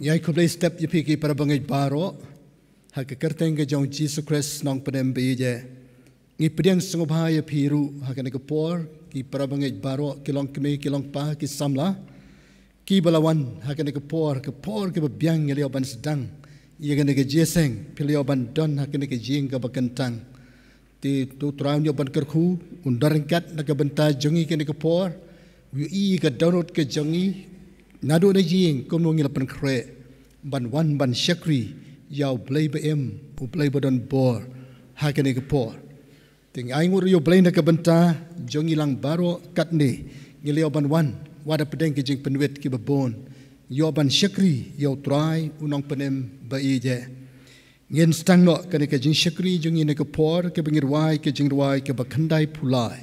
yai ko blei step ye piki para bangai baro ha ke kerteng ke jong jesus christ nong pdem bi je ngi pdeng sung ba ye piru ha ke ne ko por ki para bangai baro ki long ki me ki long pa ki samla ki balawan ha ke ne ko por ke por ke byang ye leo ban sedang ye ke ne ke jeseng pili ban don ha ke ke jing ke ba ti tu traun ni ban kerku undar ingkat na ke benta jongi ke ne ke por wi ke download ke jongi Nadu na jing kom no ngil pan kre ban wan ban syakri yau blai ba em u blai ba don bor ha ke ne ting ai ngur yo blai na ke benta jong ilang baro kat ne ngile ban wan wada pedeng ke jing penwet ki ba bon yo ban syakri yau try unong penem ba i je ngin stang no ke ke jing syakri jong ine ke por ke bingir wai ke jing wai ke ba khandai pulai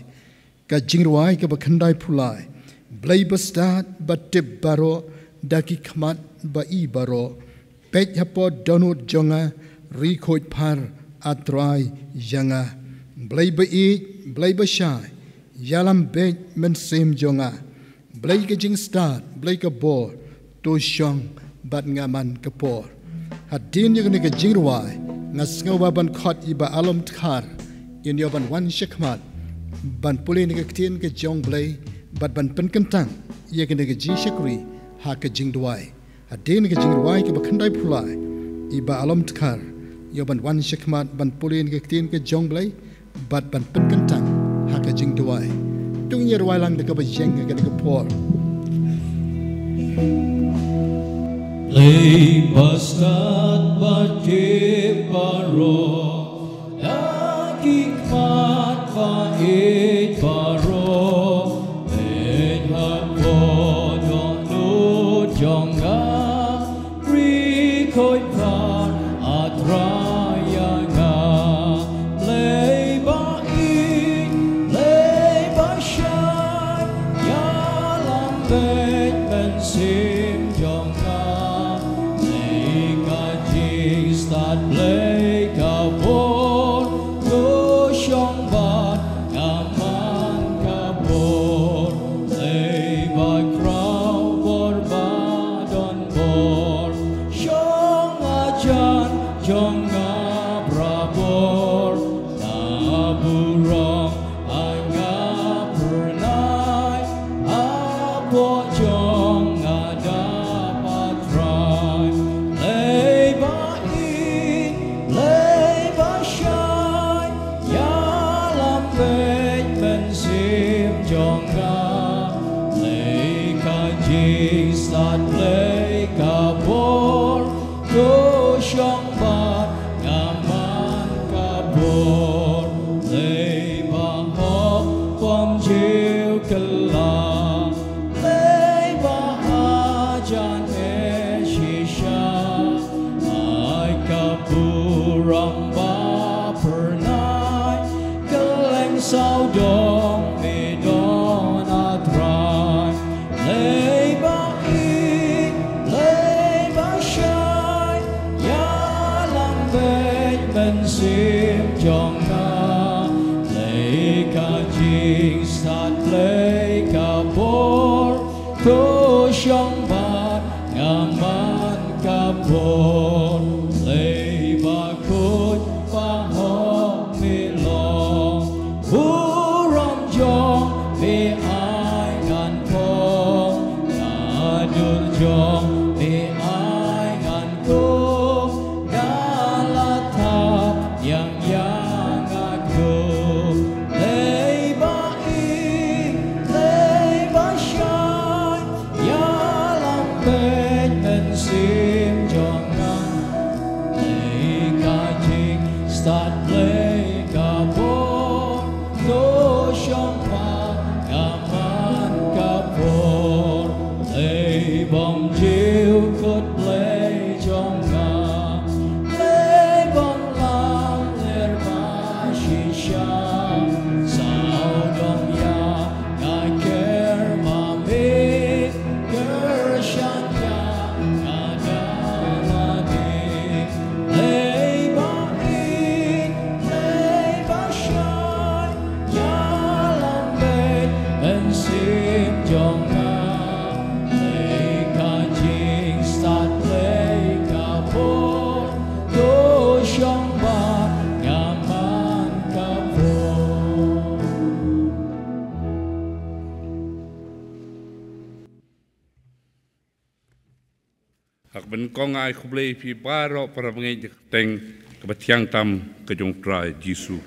ka jing wai ke ba khandai pulai blai ba start ba tip baro daki khamat ba i baro pet hapo donut jonga rikoit par atrai janga blai ba i blai ba shai yalam be men sem jonga blai ke jing start blai ke bo to shong bat ngaman ke po hadin ye ne ke jing rwai ngas ngau ba ban khot i ba alom khar in yo ban wan shikmat ban puli ne ke tin ke jong blai bat ban pen kentang ye ke ne ke ji shikri ha ke jing dwai adin ke jingir wai ke bakhandai phulai i ba alom tkar yo ban wan shikmat ban pulin ke tin ke jong blai bat ban pen kan tang ha ke jing duai tung yer wai lang de ke jeng ke ke por lei bastat ba che paro la ki kwat kwa e paro John ាយគុំលីពីបាររប្រងេងតេងកបធៀងតាមកជុងត្រៃយេស៊ូ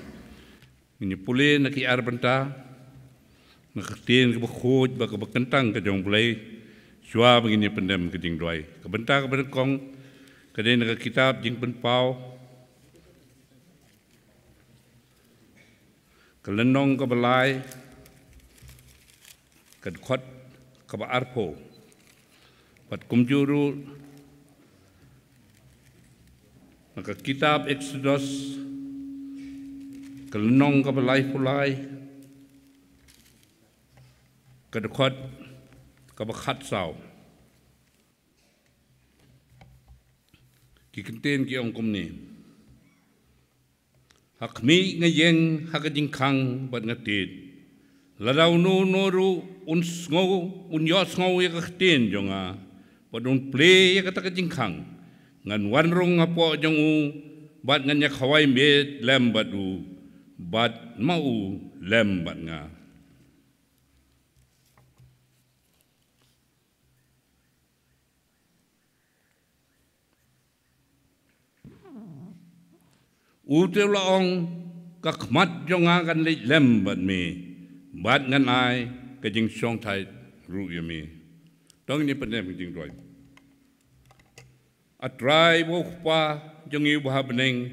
មីនពូលេណគីអារបន្តាណគទៀនកបខូចបកបកន្តាំងកជុងលីជួបងីនពេនដាំកជិងត្រៃកបន្តាកបនកងកដេនកគីតាបជិងពិនប៉ោកលននងកបលាយកដខត់កបអារផោបាត់គុំជូរូ Maka kitab Exodus kelenong ke belai pulai ke dekat ke bekat s a w Ki kenten ki o n g k u m ni. Hak mi ngayeng hak jing kang bat ngatit. Ladau nu noru un sngau un yos ngau ya keten jonga. Padun play ya kata kajing kang. งันวันรุ่งอพอจังอูบัดงันยาขวายเมดแลมบัดูบัดมาอูแลมบัดงาอูเตละองกักมัดจงงากันเลยแลมบัดเมบัดงันไอก็จิงช่องไทยรู้อยู่มีต้องนี้เป็นเรื่องจริงด้วย a dry wokpa jengi buha beneng,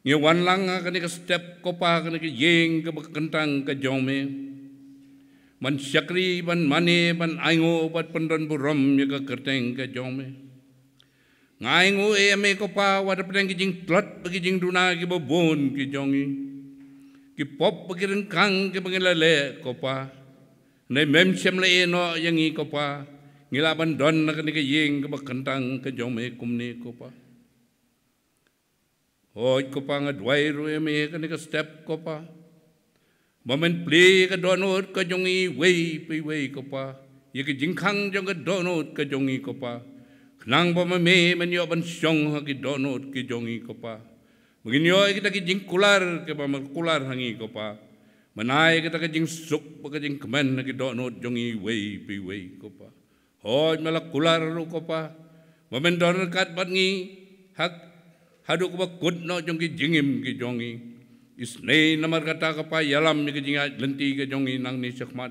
ngi wan lang ka ni step kopa ka ni jing ka kentang ka jong me man syakri ban mani ban aingo pat pandan burom ye ka kerteng ka jong me ngaingo e me kopa wa da pandang ki jing tlat ki jing duna ki bo bon ki jongi ki pop ki reng kang ki bengela le kopa nei mem chem le e no yangi kopa ngilaban don nak kani ka ying ka bakantang ka jong kumni ko pa. Hoy ko pa nga dway ruwe me kani ka step ko pa. Maman play ke donut ka jong i way pi way ko pa. Yaki jingkang jong ke donut ka jong i ko pa. Nang pa me man yoban siyong ha ki donot ki jong ko pa. Mungkin yoi e kita ki jing kular ke pa kular hangi ko pa. Manay kita ka jing suk pa ka jing kemen na ha ki donot jong i way pi way ko pa. Hoy malak kular ruko pa. Mamendon kat bat ngi hak haduk ko kut no jong ki jingim ki jongi. Isne namar kata ka pa yalam ni ki jinga lenti ki jongi nang ni sekmat.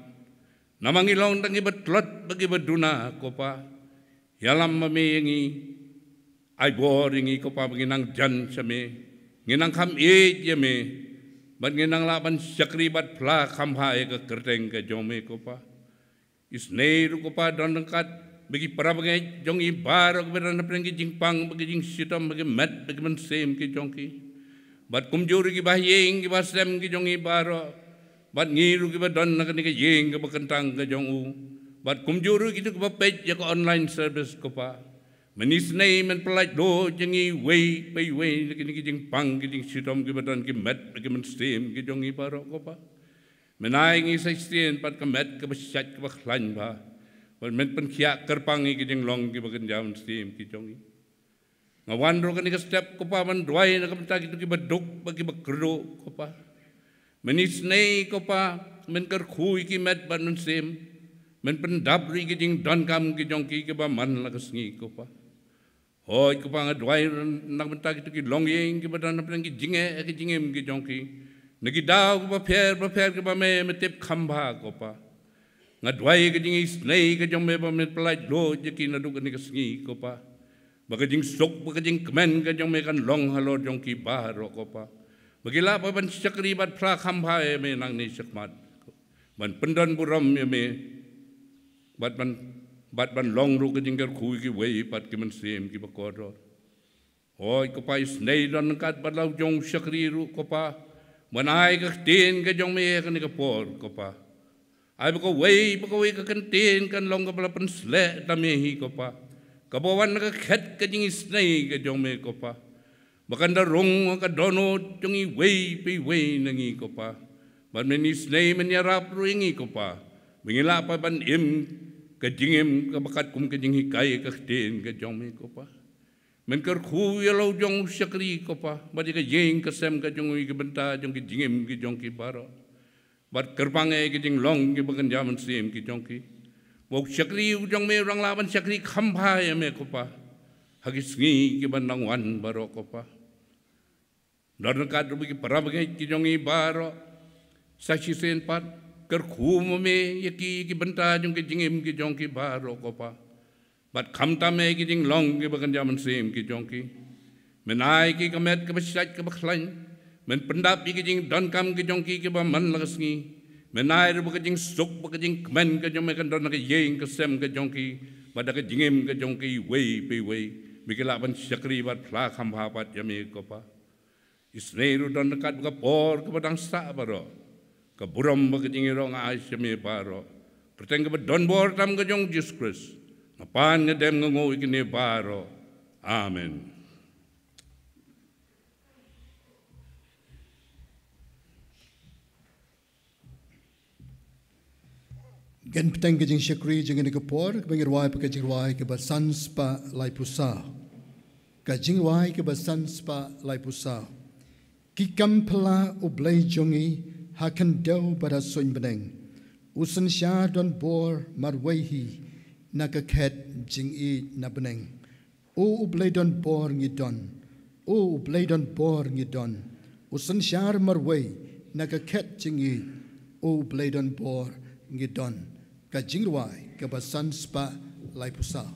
Namangi long tangi betlot bagi beduna ko pa. Yalam mami ngi ai boring ko pa bagi nang jan sami. nang kam e jeme. Bat nginang laban syakri bat pla kam hae ka kerteng ka jome ko Ko pa. Isnei ruko pa kat bagi para bagai jong i bar ko beran na prengi jing pang bagi jing sitam bagi mat bagi man sem ki jong ki bat kum ki bah yeng ki bah sem ki jong i bar bat ngi ru ki badan na ki yeng ki bakentang ki jong u bat kumjuru juri ki ko pe ya ko online service ko pa manis nei man pelaj do jing i way pe way ki ni ki jing pang ki jing sitam ki badan ki mat bagi man sem ki jong i bar ko pa menaingi sa istien pat kamet ka besyat ka baklan ba wan men pen kia kerpangi ki jeng long ki bagen jaun stim ki jongi ngawan ro kan ka step ko pa man duai na kamta ki ki beduk ba ki bekro ko pa menis nei ko pa men ker khui ki met ban nun sim men pen dabri ki jeng don kam ki jong ki ki ba man la ka sngi ko pa hoy ko pa ngadwai na kamta ki ki long ye ki ba dan na ki jinge ki jinge ki jong ki นกิดาวกับเพียร์กับเพียร์กับแม่เมติบคำพากอปะงัดไว้กับจิงสเนย์กับจอมเมบะเมตปลายโลจะกินนัดุกันนี่กับสิงกอปะบักจิงสกบักจิงเมนกับจอมเมกันลองฮัลโหลจงกีบาร์รอกอปะบักลาบบันสักรีบัดพระคำพายเมนังนี่สักมัดมันปนดันบุรมเมบัดมันบัดมันลองรู้กับจิงกับคุยกับเวยปัดกับมันเสียมกับกอดรอโอ้ยกับไปสเนย์ดันกัดบัดเราจงสักรีรู้กับปะ Menai ke tin ke jong me ke ni ke por ko pa. Ai ko wei ko wei ke kentin kan long ke pala pen sle ta me hi ko pa. Ke bawan ke khet ke jing snai ke jong me ko pa. Bakan da rong ke dono jong i wei pe wei nangi ko pa. Ban me ni snai men ya rap ru ingi ko pa. Mengila pa ban im ke jing im ke bakat kum ke jing hi kai ke tin ke jong me ko pa. Men ker khu ya lo jong syakri ko pa ba ke jing ke sem ke jong ki benta jong ki jingim ki jong ki baro bar ker pange ki jing long ki bagan jaman sim ki jong ki wo syakri u jong me rang laban syakri kham pha ya me ko pa hagi sngi ki ban nang wan baro ko pa dar ka dr bi para bage ki jong i baro sa chi sen pat ker khu me ye ki ki benta jong ki jingim ki jong ki baro ko pa บัดคำตามเอกจริงลองกิบกันยามันซีมกิจงกิมันไอกิกระเม็ดกระเบชัดกระเบคลังมันปนดับอีกจริงดันคำกิจงกิกับมันละกสิมันไอรบกจริงสุกบกจริงแมนกิจงไม่กันดันกิเย็นกิเซมกิจงกิบัดกิจิงมกิจงกิเวปีเวมิกลาบันสักรีบัดพระคำภาพัดยามีกบะอิสเนรุดันกัดกับปอร์กับดังสาบารอกับบุรมบกจริงรองอาชยามีปารอพระเจ้ากับดันบอร์ตามกิจงจิสคริส์ na paan nga dem nga ngoo ikine paro. Amen. Gen peteng ke jing syekri jing ini kepor, kepengir wai pake jing wai ke basan spa lai pusa. Ka jing wai ke basan spa lai pusa. Ki kampala u blai jongi hakan deo pada soin beneng. Usen syar don bor marwehi. hi naka ket jing i napening o ubledon por ngi don o ubledon por ngi don o san shar mar wei naka ket jing i o ubledon por ngi don ka jing wai ka ba san spa lai pusao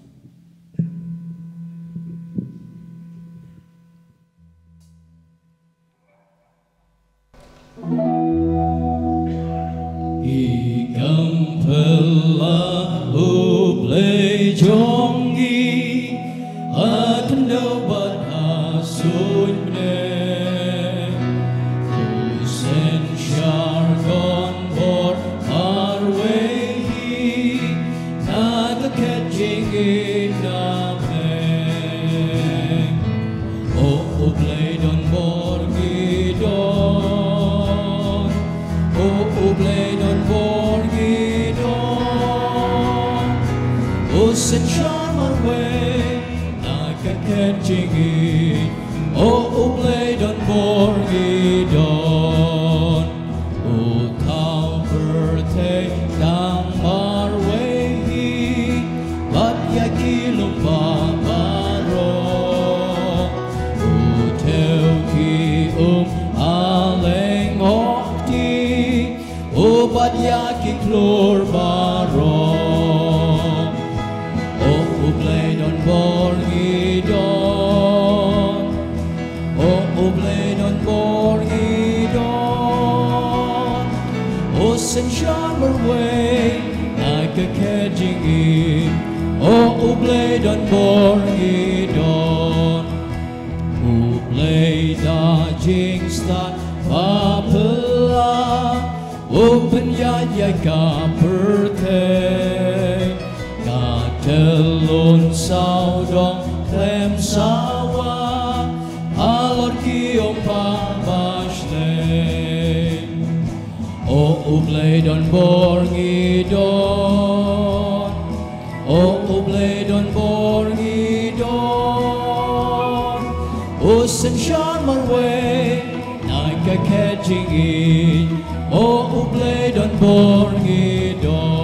unborn Gedor.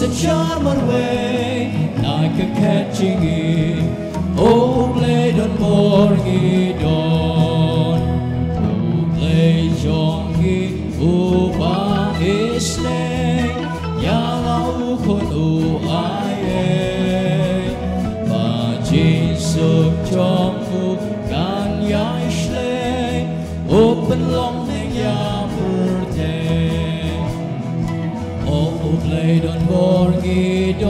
a charming way, like a catching it, oh, played on morning dawn. Oh, play jongi, oh, ba is nay, yalau kon oh, I Ba Jesus, chong, oh, gan yash open long. Obladen Borgidon,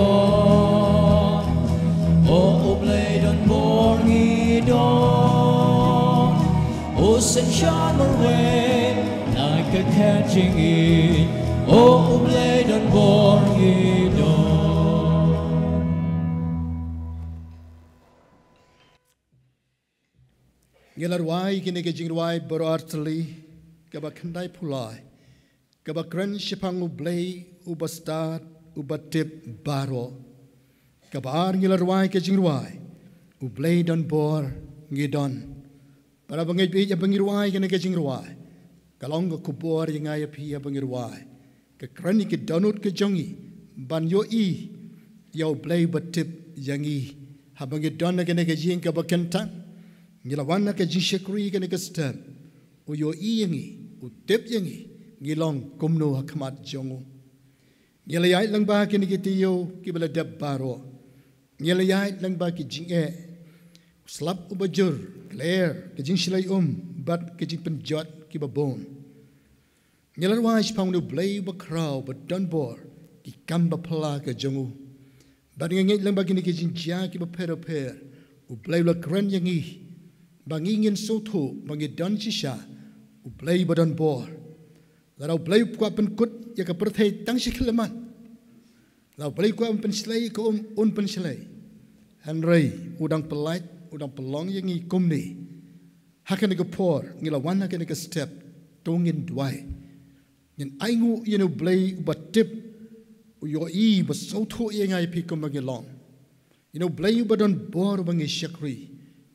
O oh, Obladen oh, Borgidon, O oh, sunshine away like a catching it, O Obladen Borgidon. Ngelarwai kinegejingwai berartli kabakandai pulai. Kaba kren shipang ublay ubastat ubatip baro. Kaba ar ngilarwai ke jingruai. Ublay don bor ngidon. Para bangit bi yang bangirwai ke negeri jingruai. Kalong ke kubur yang ayah pi yang bangirwai. Ke kreni ke donut ke jongi. Ban yo i. Yau blay batip yang i. Habangit donna ke negeri jing ke bakentang. Ngilawanna ke jishikri ke negeri setem. Uyo i yang i. Utip yang i gilong kumno hakmat jongo. Ngelayai lang ba ki nigitiyo ki bala dab baro. Ngelayai lang ba ki jinge slap ubajur clear ki jing shilai um bat ki jing penjot ki babon. Ngelar wa ish pangnu blay ba kraw ba donbor ki kamba pala ka jongo. Bat ngay ngay lang ba ki nigitiyo jia ki ba pera pera u blay la kren yangi. Bangingin soto bangi don shisha u blay ba donbor. เราไปกว่าเป็นกุดอยากกับประเทศตั้งชิคลมันเราไปกว่าเป็นชลัยก็อุ่นเป็นชลัยฮันรีอุดังเปรไลท์อุดังเปรลองยังงี้กุมนี่ฮักกันก็พอร์งี้ละวันฮักกันก็สเต็ปตรงเงินด้วยยันไอ้งูยันอุบลัยอุบัติบอุยอีบัสเอาทุกยังไงพี่กุมังยลองยันอุบลัยอุบัดอนบัวบังยิชักรี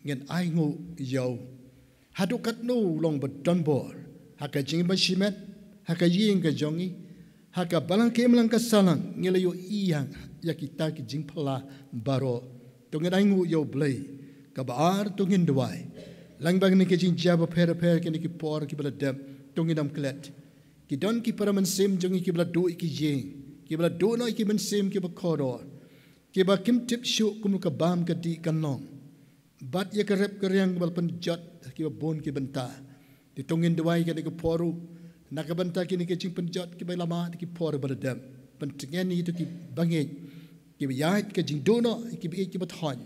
ยันไอ้งูยาวฮัดุกัดนู่ลองบัดอนบัวฮักกันจิงบัชิเมท haka jinga jongi haka balang ke melang kasalang ngela yo iang yakita ki jingpala baro tonga dangu yo blai kabar tongin dwai lang bag ni ke jing jaba per per ke ni ki por ki bala de tongi dam klet ki don ki paraman sem jongi ki bala do ki jing ki bala do no ki men sem ki ba kodo ki ba kim tip shu kum ka bam ka di kanong bat ye ka rep ka riang bal pen jot ki ba bon ki benta ti tongin dwai ke poru na ka banta ki ni ke ching pen ki bai lama ki por ba dam pen ni to ki bange ki bi yait jing do no ki bi ki bat hon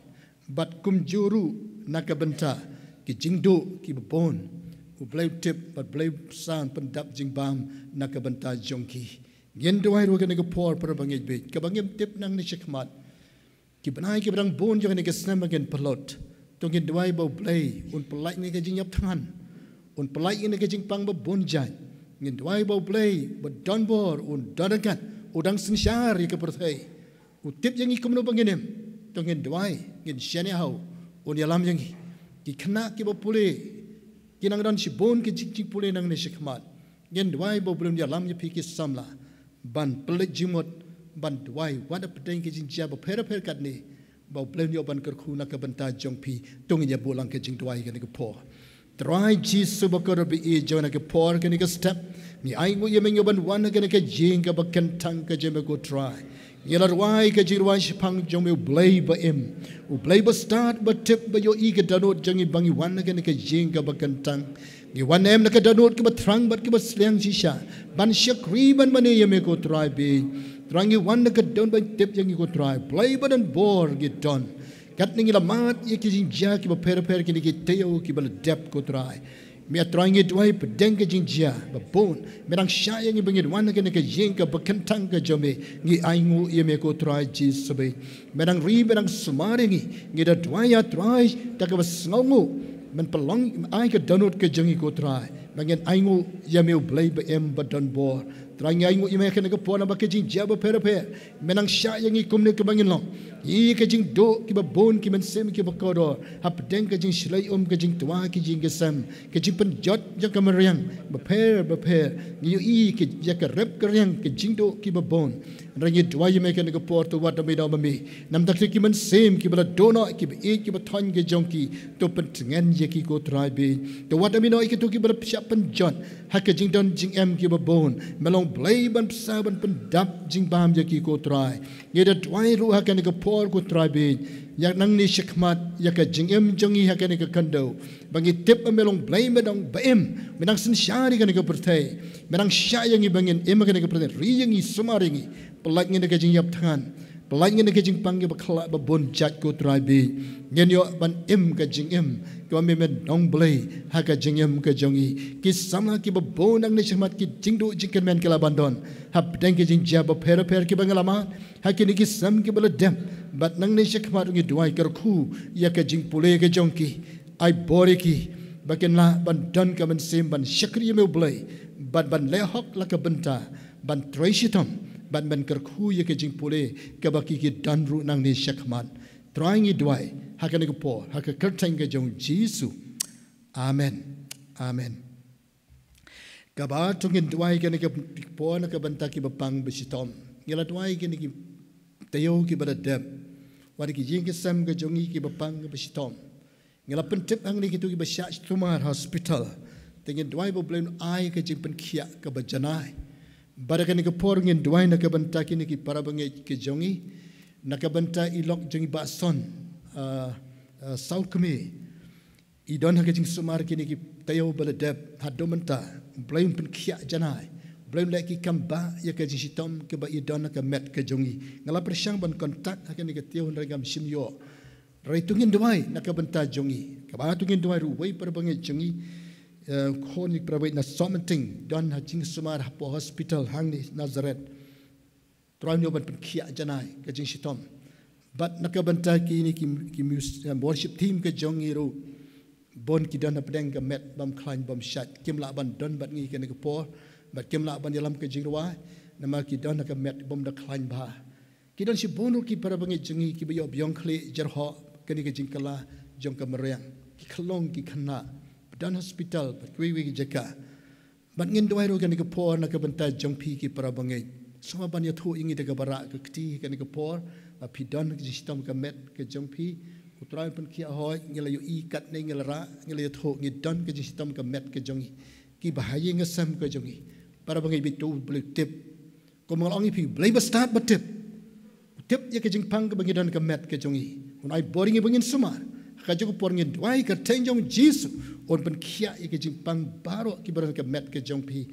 bat kum juru na ka banta ki jing do ki bon u blau tip bat blau san pen dap jing bam na ka banta jong ki gen do ai ro ka ni ka por par bange bi ka bange tip nang ni chikmat ki banai ki brang bon jong ni ka snam again palot tong gen do ai bo blai un palai ni ka jing yap thang un palai ni ka jing pang bo bon jai ngin dwai bo play but don bor un danakan udang sin syar ke perthai u yang ikum no banginem to ngin dwai ngin shene hau un yalam yang ki khna ki bo pule kinang dan si bon ki chik chik pule nang ne shikmat ngin dwai bo blum yalam ye phi ki samla ban pule jimot ban dwai wat a pateng ki jin cha bo phera phera kat ni bo blum yo ban kar nak na ka ban ta jong phi tong ye ya bo lang jing dwai ke ne ko Trai suba korobi i na ke por ke ni ke step. Mi aingu ye ming yoban wana ke ni ke jinga ba kentang ke jeme ko trai. Yelar wai ke jirwan shipang jong me blay ba im. U blay ba start ba tip ba yo i ke danot jangi bangi wana ke ni ke jinga ba kentang. Mi wana em na ke danot ke ba trang ba ke ba sliang shisha. Ban shakri ban mani ye me ko trai bi. Trangi wana ke don ba tip jangi ko trai. Blay ba dan bor git don. Katning la mat ye kijin jia ki bapera pera kini ki teo ki bala dep ko trai. Mi atroi ngi dwai pa denga jin jia ba bon. Mi rang shaya ngi bengi dwan ngi ngi jing ka ba kentang ka jome ngi ai ngu ye me ko trai ji sabi. Mi rang ri mi rang sumari ngi ngi da dwai ya trai ta ka ba sngau ngu. Mi ai ka donut ka jingi ko trai. Mi ngi ai ngu ye me u blai ba em ba don bor. Terang yang ingin ingin kena kepuan apa kejing jaba perape menang syak yang ikum ni kebangin lo. I kejing do kiba bon kiba sem kiba kodo hap deng kejing silai om um, kejing tua kejing kesem kejing pen jot yang kemeriang beper beper ni i kejak kerep keriang kejing do kiba bon. Rangi dua yang mereka nak port tu wadah mida mami. Nam tak sih kiman sem kiba dono kiba i kiba thong kejong ki tu pen yang je kiko terai bi. Tu wadah no i tu siapa pen jot hak kejing don jing em kiba bon melong องเพลย์บันเซาบันเป็นดับจิงปามยากีโกตรายยีดัดวายรู้ฮักแกนกับพอร์กุตรายบีอยากนั่งนิชกมัดอยากกับจิงเอ็มจงีฮักแกนกับคันโดบางีทิปอเมลองเพลย์บันดองเบมไม่นั่งสินชาดีกันกับประเทศไม่นั่งชายังีบางีเอ็มกันกับประเทศรียังีสมารยังีปลักงี้นกับจิงยับทาน Belain ngin ke jing panggi bakla babun chat ko try bi. Ngin yo ban im ke im. Kwa mi dong blay ha ke jing im ke jongi. Ki samla ki babun ang nishamat ki jing du jing men ke labandon. Ha pdeng ke jing jia bapera per ke bangalama. Ha ki niki sam dem. Bat nang nishamat ngi duai ker ku ya ke jing pulay ke jongki. Ai bori ki. Bakin lah ban dan ke men sim ban syakri yame blay. Ban lehok la ke benta. Ban treishitam ban ban ker khu ye ke jing pole ke ba ki dan ru nang ni shek man trying it why ha ke ne ko po ha ke ker tang ke jong jesus amen amen ka ba tu ngin dwai ke ne ke po na ke ban ki ba pang bi sitom ye la dwai ke ne ki te yo ki ba da dem wa ki jing ke sam ke jong ki ba pang bi sitom ye la pen tip ang ni ki tu ki ba sha hospital tingin dwai bo blen ai ke jing pen khia ke ba janai baraka ni ko por ngin dwai na ka banta ki ni ki parabange ki jongi na ka ilok i lok jongi ba son a ah, ah, south kme i don ha getting sumar ki ni ki tayo bala dab ha do manta blame pin kya janai blame lagi kam ba ya ka jishi tom ke ba i don na ka met ka jongi ngala persyang ban kontak ha ni ka tiyo na ga mishim yo ra itungin dwai na ka banta jongi ka ba tungin dwai ru wei parabange jongi khonik pravit na something, don ha jing sumar ha hospital hang ni nazaret troim yo ban pen khia janai ke jing sitom but na ke ban ta ki ni ki worship team ke jong ro bon ki don ha pdeng ke met bam khlan bam shat kim la ban don bat ngi ke ne ke po bat kim la ban yalam ke jing ro na ma ki don ha ke met bam da khlan ba ki don si bonu ki parabangi jingi ki byo byong khle jer ho ke ni ke jing kala jong ke mereng ki khlong ki khna dan hospital kwi wi jeka ban ngin doiro kan ke por na ke bentai jong ki para sama ban ya thu ingi de ke bara ke kti kan ke por ba pi dan ke sistem ke met ke jong pi kutrai pun ki ahoy ngela yu ikat ne ngela ra ngela ya ngi dan ke sistem ke met ke jong ki bahaya sam ke jong para bangai bitu blik tip ko mangalongi pi blai ba start ba tip tip ya ke jing pang ke bangi dan ke met ke jong i boring boringi bangin sumar ka jong por ngi dwai Yesus on pen kia i ke jing pang baro ki baro ke met ke jong pi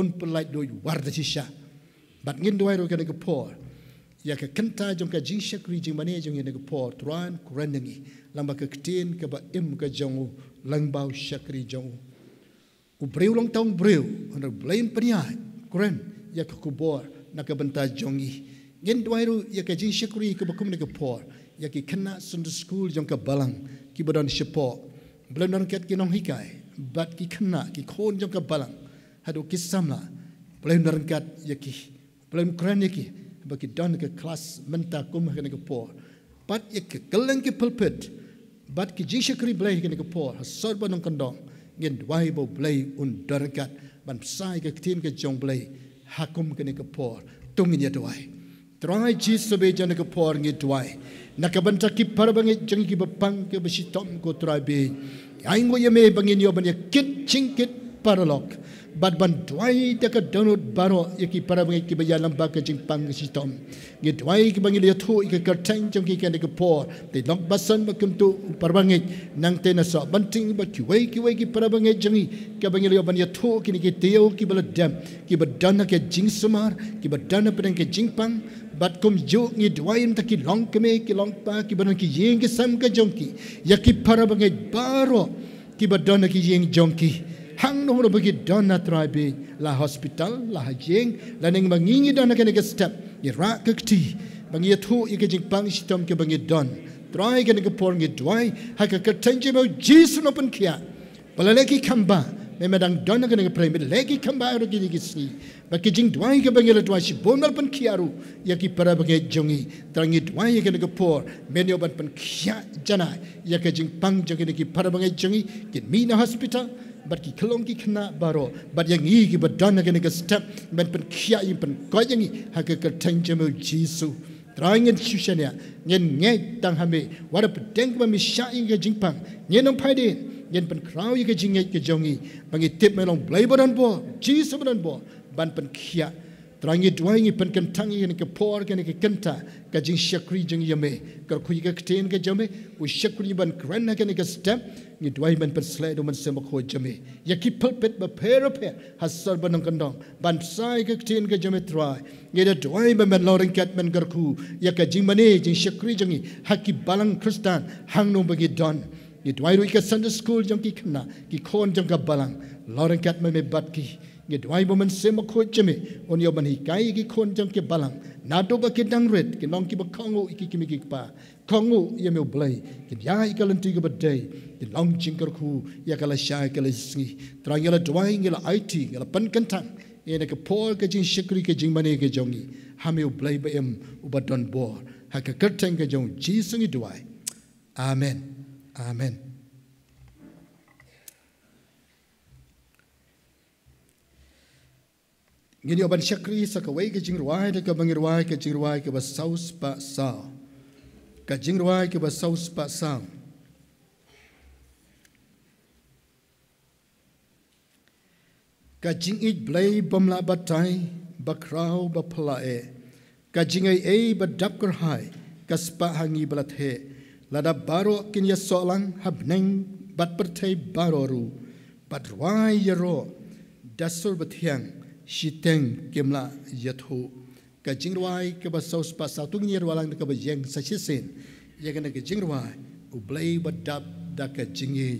on pen light doi war da chi sha bat ngin doi ro ke ne ke por ya ke kenta jong ke jing sha kri jing mane jong ye ne ke por tran kurandang i lang ba ke ktin ke ba im ke jong u lang bao sha kri jong u breu long tong breu on blame pen ya kuran ya ke kubor na ke benta jong i ngin doi ro ya ke jing sha kri ke ba kum ne ke por ya ke kena sun school jong ke balang ki ba don sha belum dalam kiat ki nong hikai bat ki kena ki khon jong ka balang hadu kisam la belum dalam kiat yaki belum kran yaki bagi don ke kelas menta kum ke ke por bat ye ke geleng ke pulpit bat ki jisha kri belai ke ke por hasor ba nong kandong ngin wai bo belai un dar kiat ban sai ke tim ke jong belai hakum ke ke por tung ye to wai Terangai ji sebe jana ke por ngi tuai. Na ke banta ki par bangi jeng ki bapang ke besi tom ko tuai be. Aingo ye me bangi nyo bani kit ching kit paralok. Bad ban tuai te ke donut baro ye ki par bangi ki bayan lamba ke jeng pang besi tom. Ngi tuai ki bangi liya tu ike kerteng jeng ki kene ke por. Te nok basan bakim tu par bangi nang te na so. Banting ba ki wai ki wai ki par bangi jeng ki ke bangi liya bani tu ki ni ki teo ki bala dem. Ki ba ke jing sumar ki ba dana ke jing pang bat kum jo ngi dwaim ta ki long kme ki long pa ki ban ki yeng ki sam ka jong ki ya ki phara ba baro ki ba ki yeng jong hang no ro ba ki try be la hospital la jeng la ning mangi ngi ngi don ka ne ka step ye ra ka ti ba ngi thu ye ka jing pang shi ki ba don try ka ne ka por ngi dwai ha ka ka ten je ba no pan kya ba la le ki kham me me dang ka ne ka pray me le ki kham ro ki ki si bagi jing dua ke bengel dua si bonal pun kiaru yaki para bagi jongi tangi dwai ke nege por menyo ban pun kia jana yaki jing pang jongi nege para bagi jongi kin mina hospital bat ki kelong ki kena baro bat yang i ki badan ke nege step ben pen kia i pen koi jongi hake ke tang jemu jisu Terang yang susahnya, yang ngai tang hami, wala pedeng kami syaing ke pang, yang nang pahidin, yang pen kerau ke jingai ke jongi, panggil tip melong blai badan buah, jisu badan buah, ban pen kia trangi dwai ngi pen ken tangi ni ke por ke ni ke kenta ka jing shakri jing yame kar khuji ke ten ke jame u shakri ban kran ke ni ke step ni dwai ban pen sle do man sem ko jame ya ki pet ba pair up has sar ban kandong ban sai ke ten ke jame try ni da dwai ban ban lorin kat men kar khu ya ka jing mane jing shakri jing hakki balang kristan hang no bagi don ni dwai ro ke sunday school jong ki khna ki khon jong ka balang lorin kat me bat ki ye dwai bo man se ma kho che me on yo man hi kai gi khon jang ke balang na to ba ke dang ret ke nong ki ba khong u ki ki mi ki pa khong u ye me blai ke ya i ka lan ti ga ba dai ke long ching kar khu ya ka la sha ya ka la sngi tra ya la dwai ngi ya la ai ti ga ya la pan kan tang ye ne ka po ka jing shikri ke jing mane ha ha ke jong gi ha me u blai ba em u ba don bo ha ka kar tang ka jong ji sngi dwai amen amen Ngini oban syakri sa kawai ke jingruai de ke bangirwai ke jingruai ke basau spa sa. Ke jingruai ke basau spa sa. Ke jing i blai bom batai bakrau krau ba pla e. Ke jing ai ai ba dap hai ke spa hangi balat he. Lada baro kin ya solang hab neng bat pertai baro ru. Patruai yero dasur bathiang. Patruai yero dasur bathiang. shiteng kimla yathu ka jingwai ka ba saus pa sa tung nyer walang ka ba jeng sa chisin yegana ka jingwai u blai ba dab da ka jingi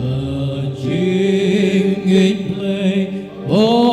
The jinging play, oh.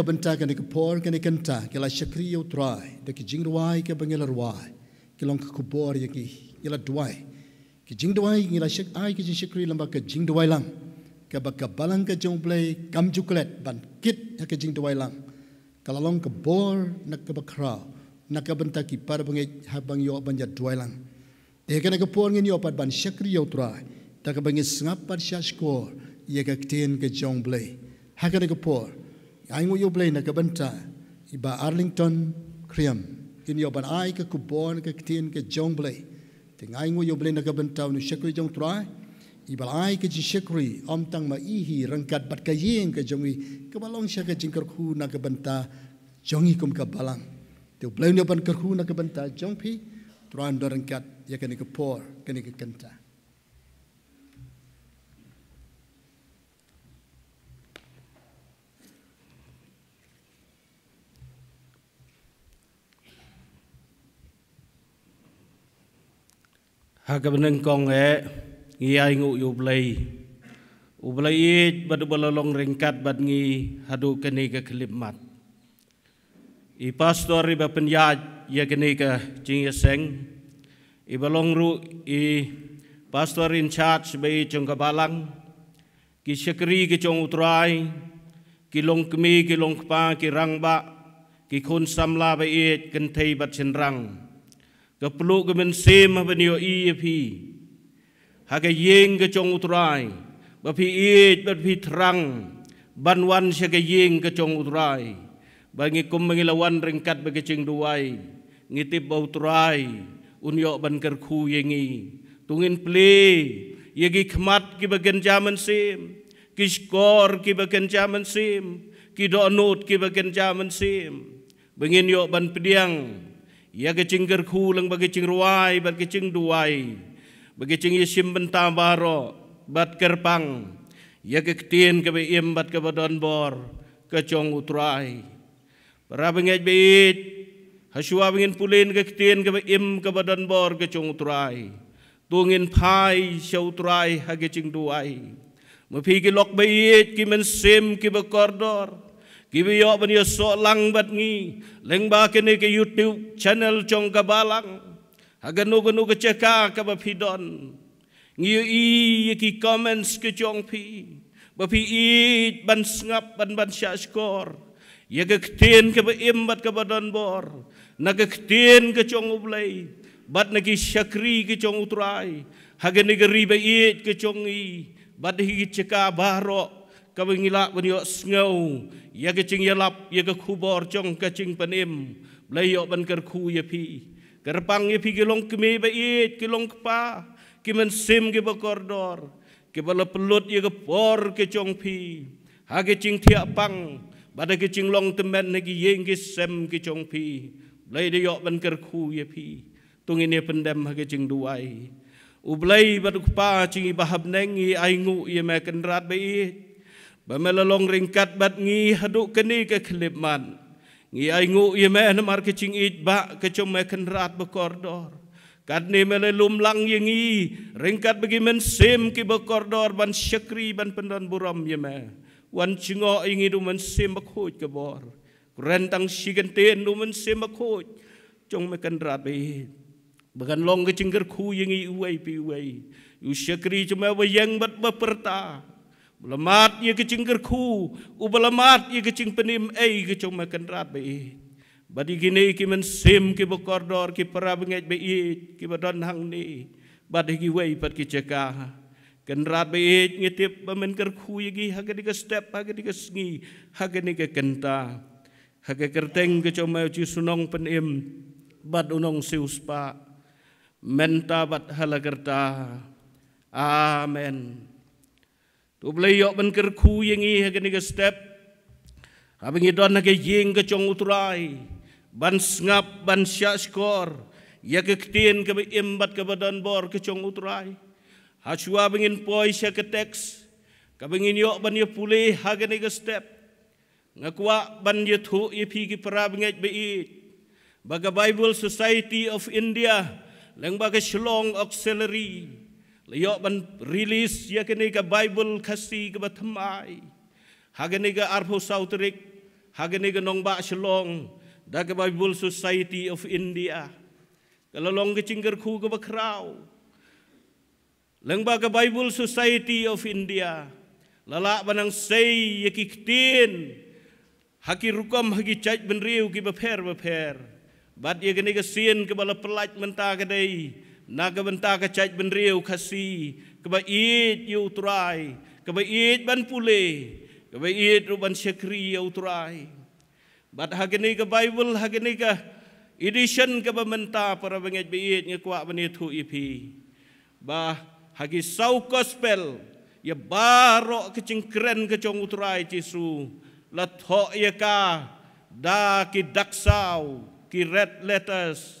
ka banta ka ni ka por ka ni ka nta ki la shakri yo trai da ki jing rwai ka bangela rwai ki long ka ku por ya ki ki la dwai ki jing dwai ki la shak ai ki shakri lamba ka jing dwai lang ka ba ka balang ka jong play kam chocolate ban kit ya ka jing dwai lang ka la long ka por na ka ba kra na ka banta ki par bangai ha bang yo ban ja dwai lang te ka ni ka por ngi yo pat ban shakri yo trai ta ka bangi sngap par shash ko ka ten ka jong play ha ka ni ka por aing uyo blain ka banta iba arlington kriam kin yo ban ai ka kubon ka ktin ka jong blai ting aing uyo blain ka banta nu shekri jong tra iba ai ka ji shekri om tang ma ihi, rangkat bat ka yeng ka jong i ka balong sha ka jing khu na ka banta jong i kum ka balang te blain yo ban ka khu na ka banta jong phi tran do rangkat ya ka ni ka por ka ni ka kanta หากเป็นหนึ่งกองแอ๋งี้ไองูอยู่เปลยอุบลยบัดบลลงเริงกัดบัดงี้ฮัดูกันนี่ก็คลิปมัดอีพัสตอริบปัญญาอยากันนี่ก็จิงยเซงอีบลลงรู้อีพัสตอรินชาติไปจงกบาลังกิชกรีกิจงอุตรายกิลงกมีกิลงปากิรังบะกิคนณสำลาไปเอดกันเทยบัดเชนรังก็ปลุกก็เป็นเซมมาเป็นโยอีพีหากยิงก็จงอุตรายบัพพีเอชบัพพีทรังบันวันเชกยิงก็จงอุตรายบางีกุมบางีละวันเริงกัดบางีจึงดวยงิติบอุตรายอุนยอบันกระคูยังงีตุงินเปลยังกิขมัดกิบกันจามันเซิมกิสกอร์กิบกันจามันเซิมกิดอนูดกิบกันจามันเซิมบังินยอบันเปียง Ia kecing kerkulang bagi cing ruai, bagi kecing duai, bagi cing isim bentar baro, bat kerpang. Ia kektin kebe im bat kebe donbor, kecong utrai. Para bengej beit, hasua bengin pulin kektin kebe im kebe donbor, kecong utrai. Tungin pai, sya utrai, hagi cing duai. Mepi ki lok beit, ki mensim, ki bekordor. Mepi ki lok beit, ki mensim, ki bekordor. Kibi yo ban yo so lang bat ngi leng ba ke ne ke YouTube channel chong ka balang aga nu ga nu ga che ka ka ba phi don ngi i ye ki comments ke chong phi ba phi i ban ngap ban ban sha score ye ga ktien ke ba im bat ka ba don bor na ga ktien ke chong ublai bat na ki shakri ke chong utrai aga ne ga ri ba i ke chong i bat hi ki che ka ba ro kau ngila benyo sngau ya kecing cing ya lap ya ke kubor jong ke cing penim lai yo ban ker khu ya pi ker pang ya pi ke long ke ba it ke long pa ke men sim ke ba kordor ke ba pelut ya ke por ke jong pi ha ke cing thia pang ba de ke cing long temen men ne ki ying ke sem ke jong pi lai de yo ban ker khu ya pi tung ini pendam ha ke cing duai Ublay batuk pa cingi bahab nengi aingu ia mekendrat baik Bermelolong ringkat bat ngi haduk keni ke kelipman. Ngi ay ngu ime namar kecing ijbak kecung meken rat bekordor. Kad ni melelum lang yengi ringkat bagi mensim ki bekordor ban syekri ban pendan buram ime. Wan cingo ingi du mensim bekhoj kebor. Rentang si gentin du mensim bekhoj. Cung meken rat bi. Bagan long kecing kerku yengi uwe pi uwe. Yusyekri cuma wayang bat bapertah. ละมาดยี่กิจิงกระคู่อุบละมาดยี่กิจิงเป็นิมเอ้ยกิจงมากันราดไปอีกบัดกินเอ้ยกิมันซิมกิบกอร์ดอร์กิปราบเงยไปอีกกิบดอนหังนี่บัดกิเวยปัดกิจกากันราดไปอีกเงียบบะมันกระคู่ยี่กิฮักกิกระสเตปฮักกิกระสงีฮักกิกระกันตาฮักกิกระเต็งกิจงมาจิสุนงเป็นิมบัดอุนงซิอุสปะเมนตาบัดฮัลกระตาอาเมน Tu beli yok ben kerku yang ini hari ke step. Kami ni don hari yang ke cong utrai. Ban sengap ban syak skor. Ya ke ketien ke imbat ke badan bor ke cong utrai. Hasua bingin poi syak ke teks. Kami ni yok ban ye pulih hari ke step. Ngakwa ban ye thu ye pi ki perab ngej beit. Baga Bible Society of India. Lengbaga Shlong Auxiliary. Auxiliary. Leo ban rilis ya kini ke Bible kasi ke batamai. Hagani ke Arpo Sautrik. Hagani ke Nongba Shalong. Da ke Bible Society of India. Kalau long ke cingger ku ke bakrau. Lengba ke Bible Society of India. Lalak banang say ya kiktin. Haki rukam haki cajt benriu ki baper baper. Bat ya kini ke sien ke bala pelajt mentah ke day. Nagabanta ka chay ban riew khasi kaba it yu trai kaba it ban pule kaba it ru ban shakri yu trai bat hagani ka bible hagani ka edition ka ba menta para banget be it nge kwa ban itu ipi ba hagi sau gospel ya baro ke cingkren ke chong utrai jisu la tho ya ka da ki daksau ki red letters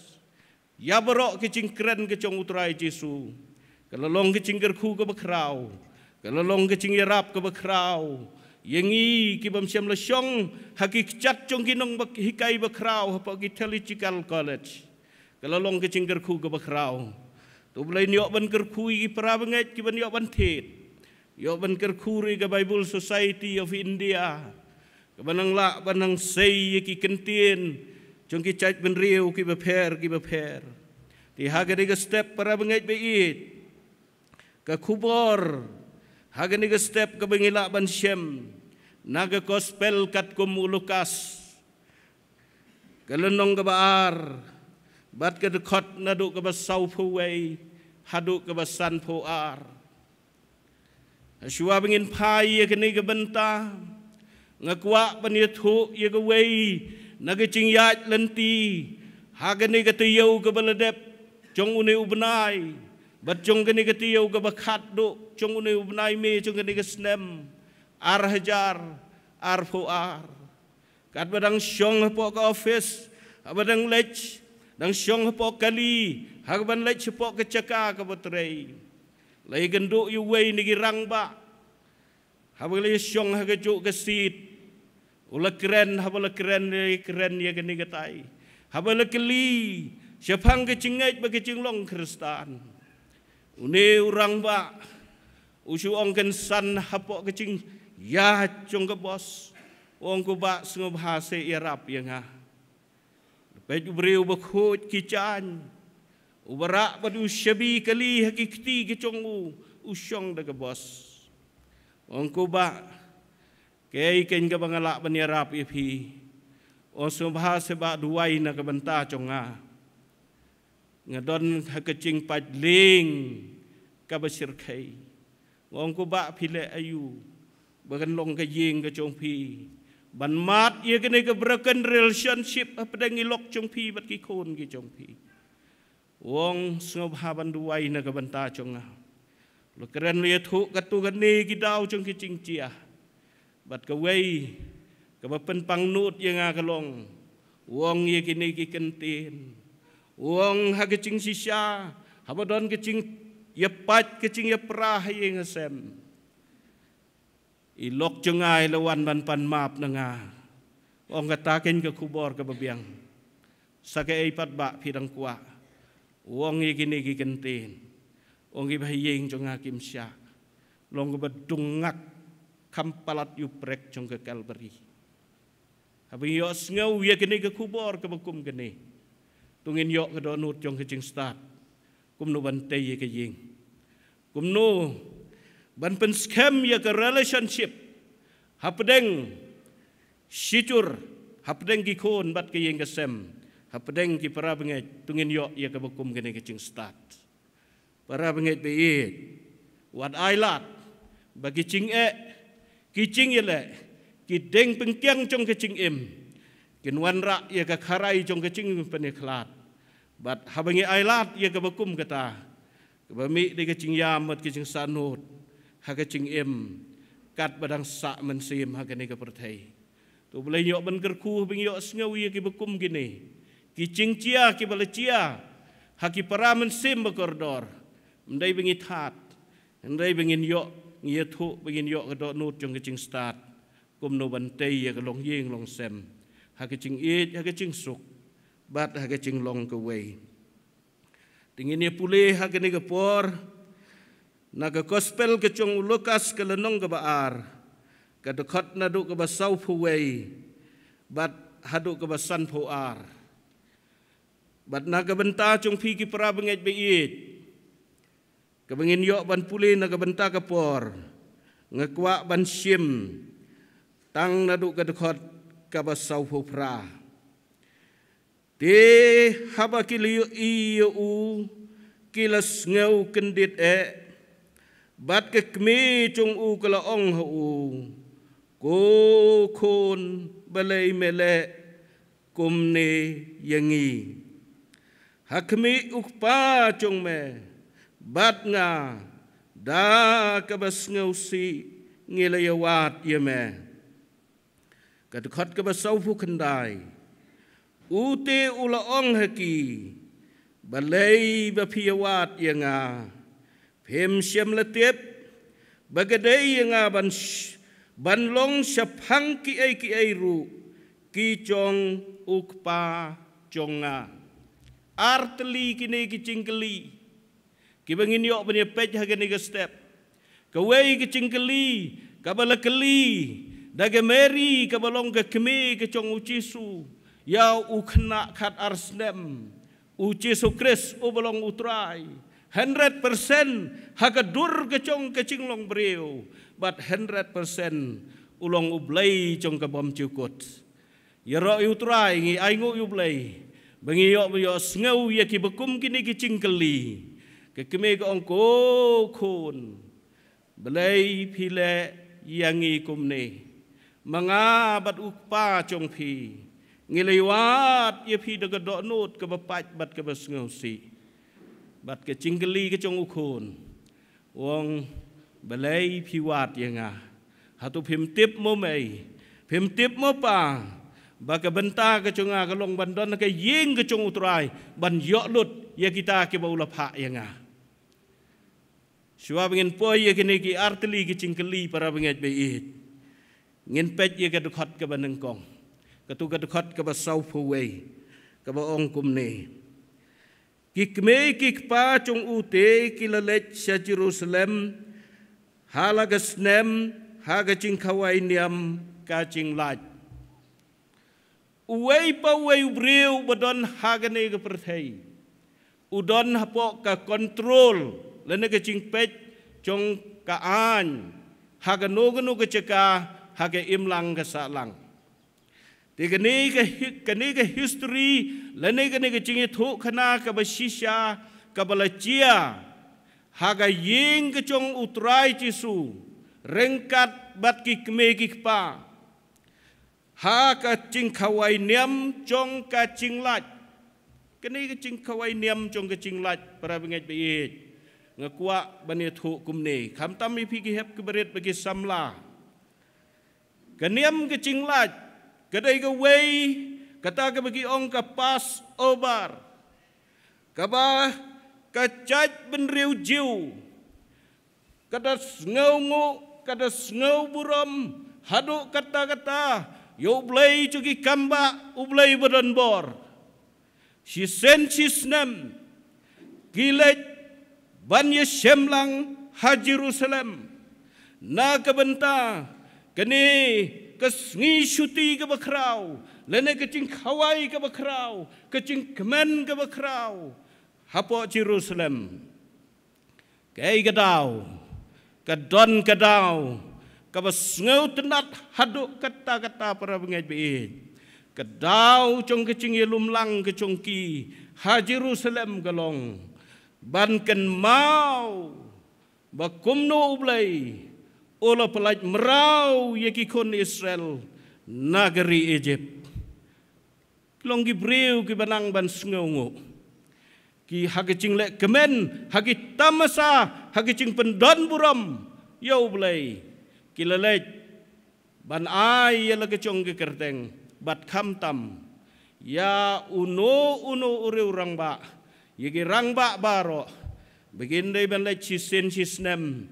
Ya berok ke cingkren ke cong utrai Jesu. Kelelong ke cingkir ku ke bekrau. Kelelong ke cingkir rap ke bekrau. Yang i ke bamsiam lesyong. Haki kecat cong kinong hikai bekrau. Hapa ki telicikal college. Kelelong ke cingkir ku ke bekrau. Tu belai niok ban kerkui ki pera bengit ki ban niok ban tit. Niok ban kerkuri ke Bible Society of India. Kebenang lak benang say ki kentin. Kebenang lak benang say ki kentin. จงกิจใจเป็นเรียวกิบเพรกิบเพรที่หากันนี้ก็สเต็ปปราบเงยไปอีกก็คูบอร์หากันนี้ก็สเต็ปก็บงิลาบันเชมนากก็สเปลกัดกุมูลกัสก็ลนงกบาร์บัดก็ดคอดนาดุกบัสเซาพูเวฮัดุกบัสซันพูอาร์ชัวบงินพายยกันนี้ก็บันตางักวะปัญญทุยกเวย Nagi cingyat lenti Hagani kata yau ke beledep Cong unai ubenai Bat cong gani kata yau ke bakat do Cong unai ubenai me cong gani ke senem Ar hajar Ar fuar Kat badang syong hapok ke ofis Abadang lech Dang syong hapok kali Hagaban lech hapok ke caka ke baterai Lai genduk yu wei nigi rang ba Habang lai syong hagajuk ke sit Ula keren, haba la keren, keren ya gini katai. Haba la keli, siapang ke cingat bagi cinglong kristan. Ini orang ba, usu orang ken san hapo ke cing, ya cung ke bos. Ong ku ba sungguh bahasa Arab ya, ya ngah. Lepas beri uba khut kican, uba rak padu syabi keli hakikti ke cunggu, usyong da ke bos. Ong ku ba, เกยเก่งกับังละบัญญราปีพีองสุภาเสบะดวยนักบรรตาจงอาเงดอนหักจิงปัดลิงกับสิรคยองกุบะพิเลอายุบกันลงกับยิงกับจงพีบันมาดเอกนี่กับรักันเรลชันชิพประเด็นลกจงพีบัดกี่คนกี่จงพีองสุภาบรรดวยนักบรรตาจงอาลูกเรนเลียทุกตุกันนี้กิดาวจงกิจิงเจีย bat kawai ke bapen pangnut ye nga kelong wong ye kini ki kentin wong ha kecing sisa haba don kecing ye pat kecing ye prah ye ngesem i lok jengai lawan ban pan map nanga wong kata ken ke kubor ke babiang sake ai pat ba pirang kwa wong ye kini ki kentin wong ye bahiying jengai kim sya long ke bedungak kampalat yu prek chong ke Calvary. Habi yo sngau ye kene ke kubor ke bekum kene. Tungin yo ke do nut chong ke jing start. Kum nu bante ye ke jing. Kum nu ban pen scam ye ke relationship. Hapdeng sicur hapdeng ki kon bat ke jing ke sem. Hapdeng ki para bengai tungin yo ye ke bekum kene ke jing start. Para bengai be ye. Wat ailat bagi cing e kicing ye le ki deng pengkiang jong kicing em kin wan ra ye ka kharai jong kicing pen khlat bat habangi ai lat ye ka bakum kata ka bami de kicing yam mat kicing sanut ha kicing em kat badang sa men sim ha kini ka perthai tu bele yo ben ker khu bing yo sngau ye ki bakum gini kicing cia ki bele cia ha ki para men sim bakordor mendai bingi that mendai bingin yo เงียทุบยินยอกระดนูดจงกระจิงสตาร์ทกุมโนบันเตยกระลงยิงลงเซมหากจิงอีดหากจิงสุขบัดหากจิงลงกระเวยดิงินี้ปุลีหากนี้กระปอร์นักกอสเปลกระจงลูกัสกระนงกระบาร์กระดคัดนาดุกระบาเซาผู้เวยบัดหาดุกระบาสันผู้อาร์บัดนักกระบันตาจงพีกิปราบเงยไปอีด Kebengin yok ban pulih naga benta kepor. Ngekwa ban sim. Tang nadu kedekot kabasau hupra. Ti haba kiliu iyo u kilas ngeu kendit e. Bat kekmi cung u kala ong ha u. Ku kun balai mele kumni yangi. Hakmi ukpa cung me bat nga da ka bas ngau si ngi la ya wat ye me ka de khat ka bas au khun dai ong ha ki ba lei ba phi ya wat ye nga phem shem la tep ba ga dei ban ban long sha phang ki ai ki ai ru ki chong ukpa chong artli ki ne ki chingli Kibang ini ok punya pej hagi ni step. Kawai ke cingkeli, kabala keli, dage meri kabalong ke kemi ke chong ucisu. Ya ukna kat arsnem, ucisu kris ubalong utrai. 100% haga dur ke chong ke cinglong beriw. But 100% ulong ublay cong ke bom cukut. Ya roh utrai ngi aingu ublay. Bengi yok yok sengau ya kibakum kini ke cingkeli ke me ko ong ko khun blai phi le yang i kum ne manga bat u pa chong phi ngi le wat ye phi de do nut ke bapat bat ke bas ngau si bat ke chingli ke chong u khun wong blai phi wat yang nga ha tu phim tip mo mai phim tip mo pa ba ke benta ke chong a ke long ban don ke ying ke chong u trai ban yo lut ye kita ke ba u la pha yang nga Siwa pengen poi ye kini ki artili ki cingkeli para pengen be it. Ngin pet ye kadu khat ka baneng kong. Katu kadu khat ka ba sau phu wei. Ka ba ong kum ne. Kik me kik pa chung u te ki la lech sa Jerusalem. Ha la ga snem ha ga cing khawai niam ka cing lach. Uwei pa uwei ubriu badon ha ga ne ga perthei. Udon hapok ka kontrol. Udon hapok ka kontrol. และนกจิงเป็ดจงกะอานหากนูกนูกจกาหากอิมลังกสะลังแต่กนี้ก็กนี้ก็ฮิสตรีและนี้ก็นี้ก็จิงทุกขนากับชิชากับละเจียหากยิงกจงอุตรายจิสูเริงกัดบัดกิกเมกิกปาหากจิงขวายเนียมจงกะจิงลัดกนี้ก็จิงขวายเนียมจงกะจิงลัดประเพณีไปอี ngekua bani thu kumni kham tam mi hep ke bagi samla ke niam ke cinglaj ke kata ke bagi ong ke obar ke ba ke chat ben riu jiu kata buram hadu kata kata yo blai kamba u blai si sen si snem Gilek Van yeshemlang Haji Jerusalem. Na kebenta kene kesngi syuti ke bakrau. Lene kecing kawai ke bakrau. Kecing kemen ke bakrau. Hapo Jerusalem. Kei kedau. Kedon kedau. Kaba sengau tenat haduk kata-kata para pengajian. Kedau cong kecing yelumlang kecongki. Ha Jerusalem galong. Ha Jerusalem galong ban ken mau ba kum no ublai ola pelaj merau ye kon israel nagari egypt long gi breu ki banang ban sngongo ki hagiching le kemen hagi tamasa hagiching pendon buram yo ublai ki lelej ban ai ye le kecong ki kerteng bat kham ya uno uno ure urang ba' Yigi rang ba baro. Begin dai ban le chisin chisnem.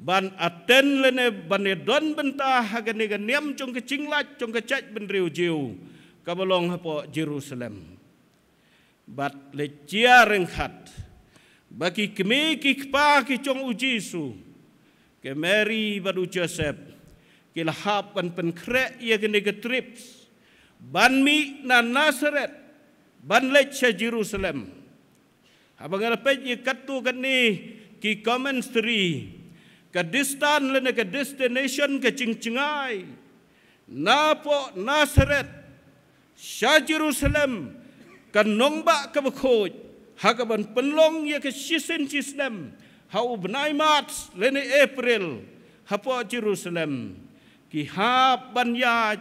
Ban aten le ne ban ne don benta haga ne gan nem chung ke chingla chung ke chat ben riu jiu. Kabalong hapo Jerusalem. Bat le chia reng khat. Bagi kemi kik pa ki chung u jisu. Ke Mary badu Joseph. Kil hap ban pen kre ye gan ke trips. Ban mi na Nazareth. Ban le chia Jerusalem. Jerusalem. Apa yang dapat ni katu kan ni ki commentary ke distan le ke destination ke cingcingai napo Nasaret, sya Jerusalem ke nongba ke bekoj hakaban penlong ye ke sisin sistem hau benai mat le April hapo Jerusalem ki ya hab banyak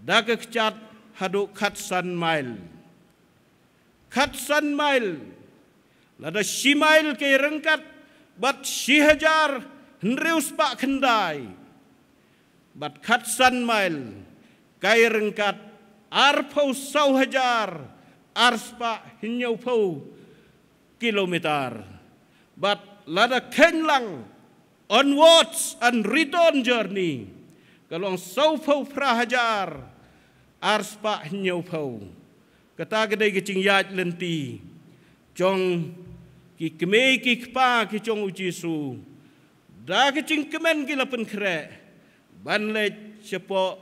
dak kecat haduk khatsan mail San mail Lada simail ke rengkat bat sihajar hendrius pak kendai bat khat San mail kai rengkat arpau hajar arspa hinyau kilometer bat lada kenlang onwards and return journey kalong sau pau prahajar arspa hinyau pau kata gede kecing yaj lenti jong ki kemei ki kpa ki chong uji su. Da ki ching kemen ki lapen kere. Ban le cepo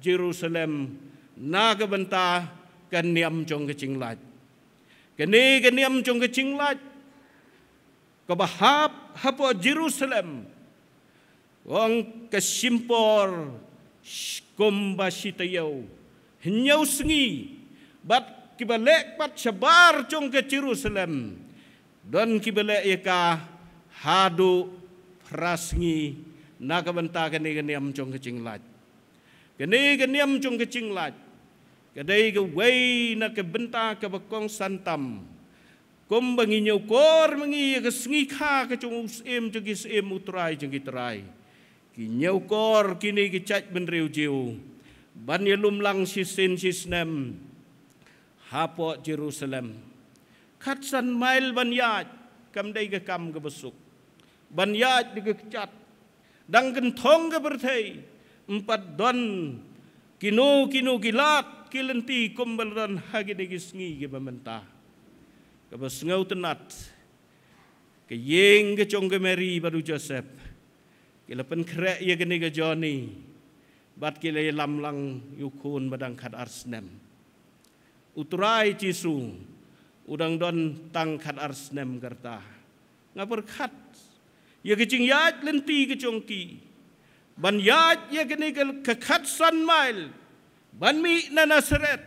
Jerusalem na ke benta ke niam chong ke ching lat. Ke ni ke niam chong ke ching lat. Ke bahap hapo Jerusalem. wang ke simpor kumba sita yau. Hinyau sengi bat kibalek bat sebar chong ke Jerusalem don kibele eka hadu prasngi na kabenta kene geniam chong kecing lat kene geniam chong kecing lat kedai ke wei na ke benta ke bekong santam kom bangi nyau kor mengi ke sngi kha ke chong em chong kis em utrai chong kitrai ki nyau kor kini ke chat ben riu jiu ban ye lum lang si sin si snem hapo jerusalem Katsan mail banyaj kam dai ke kam ke besuk. Banyaj de kecat. Dang ken thong ke berthai. Empat don kinu kinu gilak kilenti kumbal dan hagi de ke sngi ke bementa. Ke besngau tenat. Ke ying ke chong ke meri baru Joseph. Ke lepen krek ye ke ni ke Johnny. Bat ke lelam lang yukun badang kad arsnem. Uturai cisung udang don tang khat ars nem garta ngapur khat ye ya kicing yaj lenti kicong ki ban yat ye ya kini kel khat san mail ban mi na nasret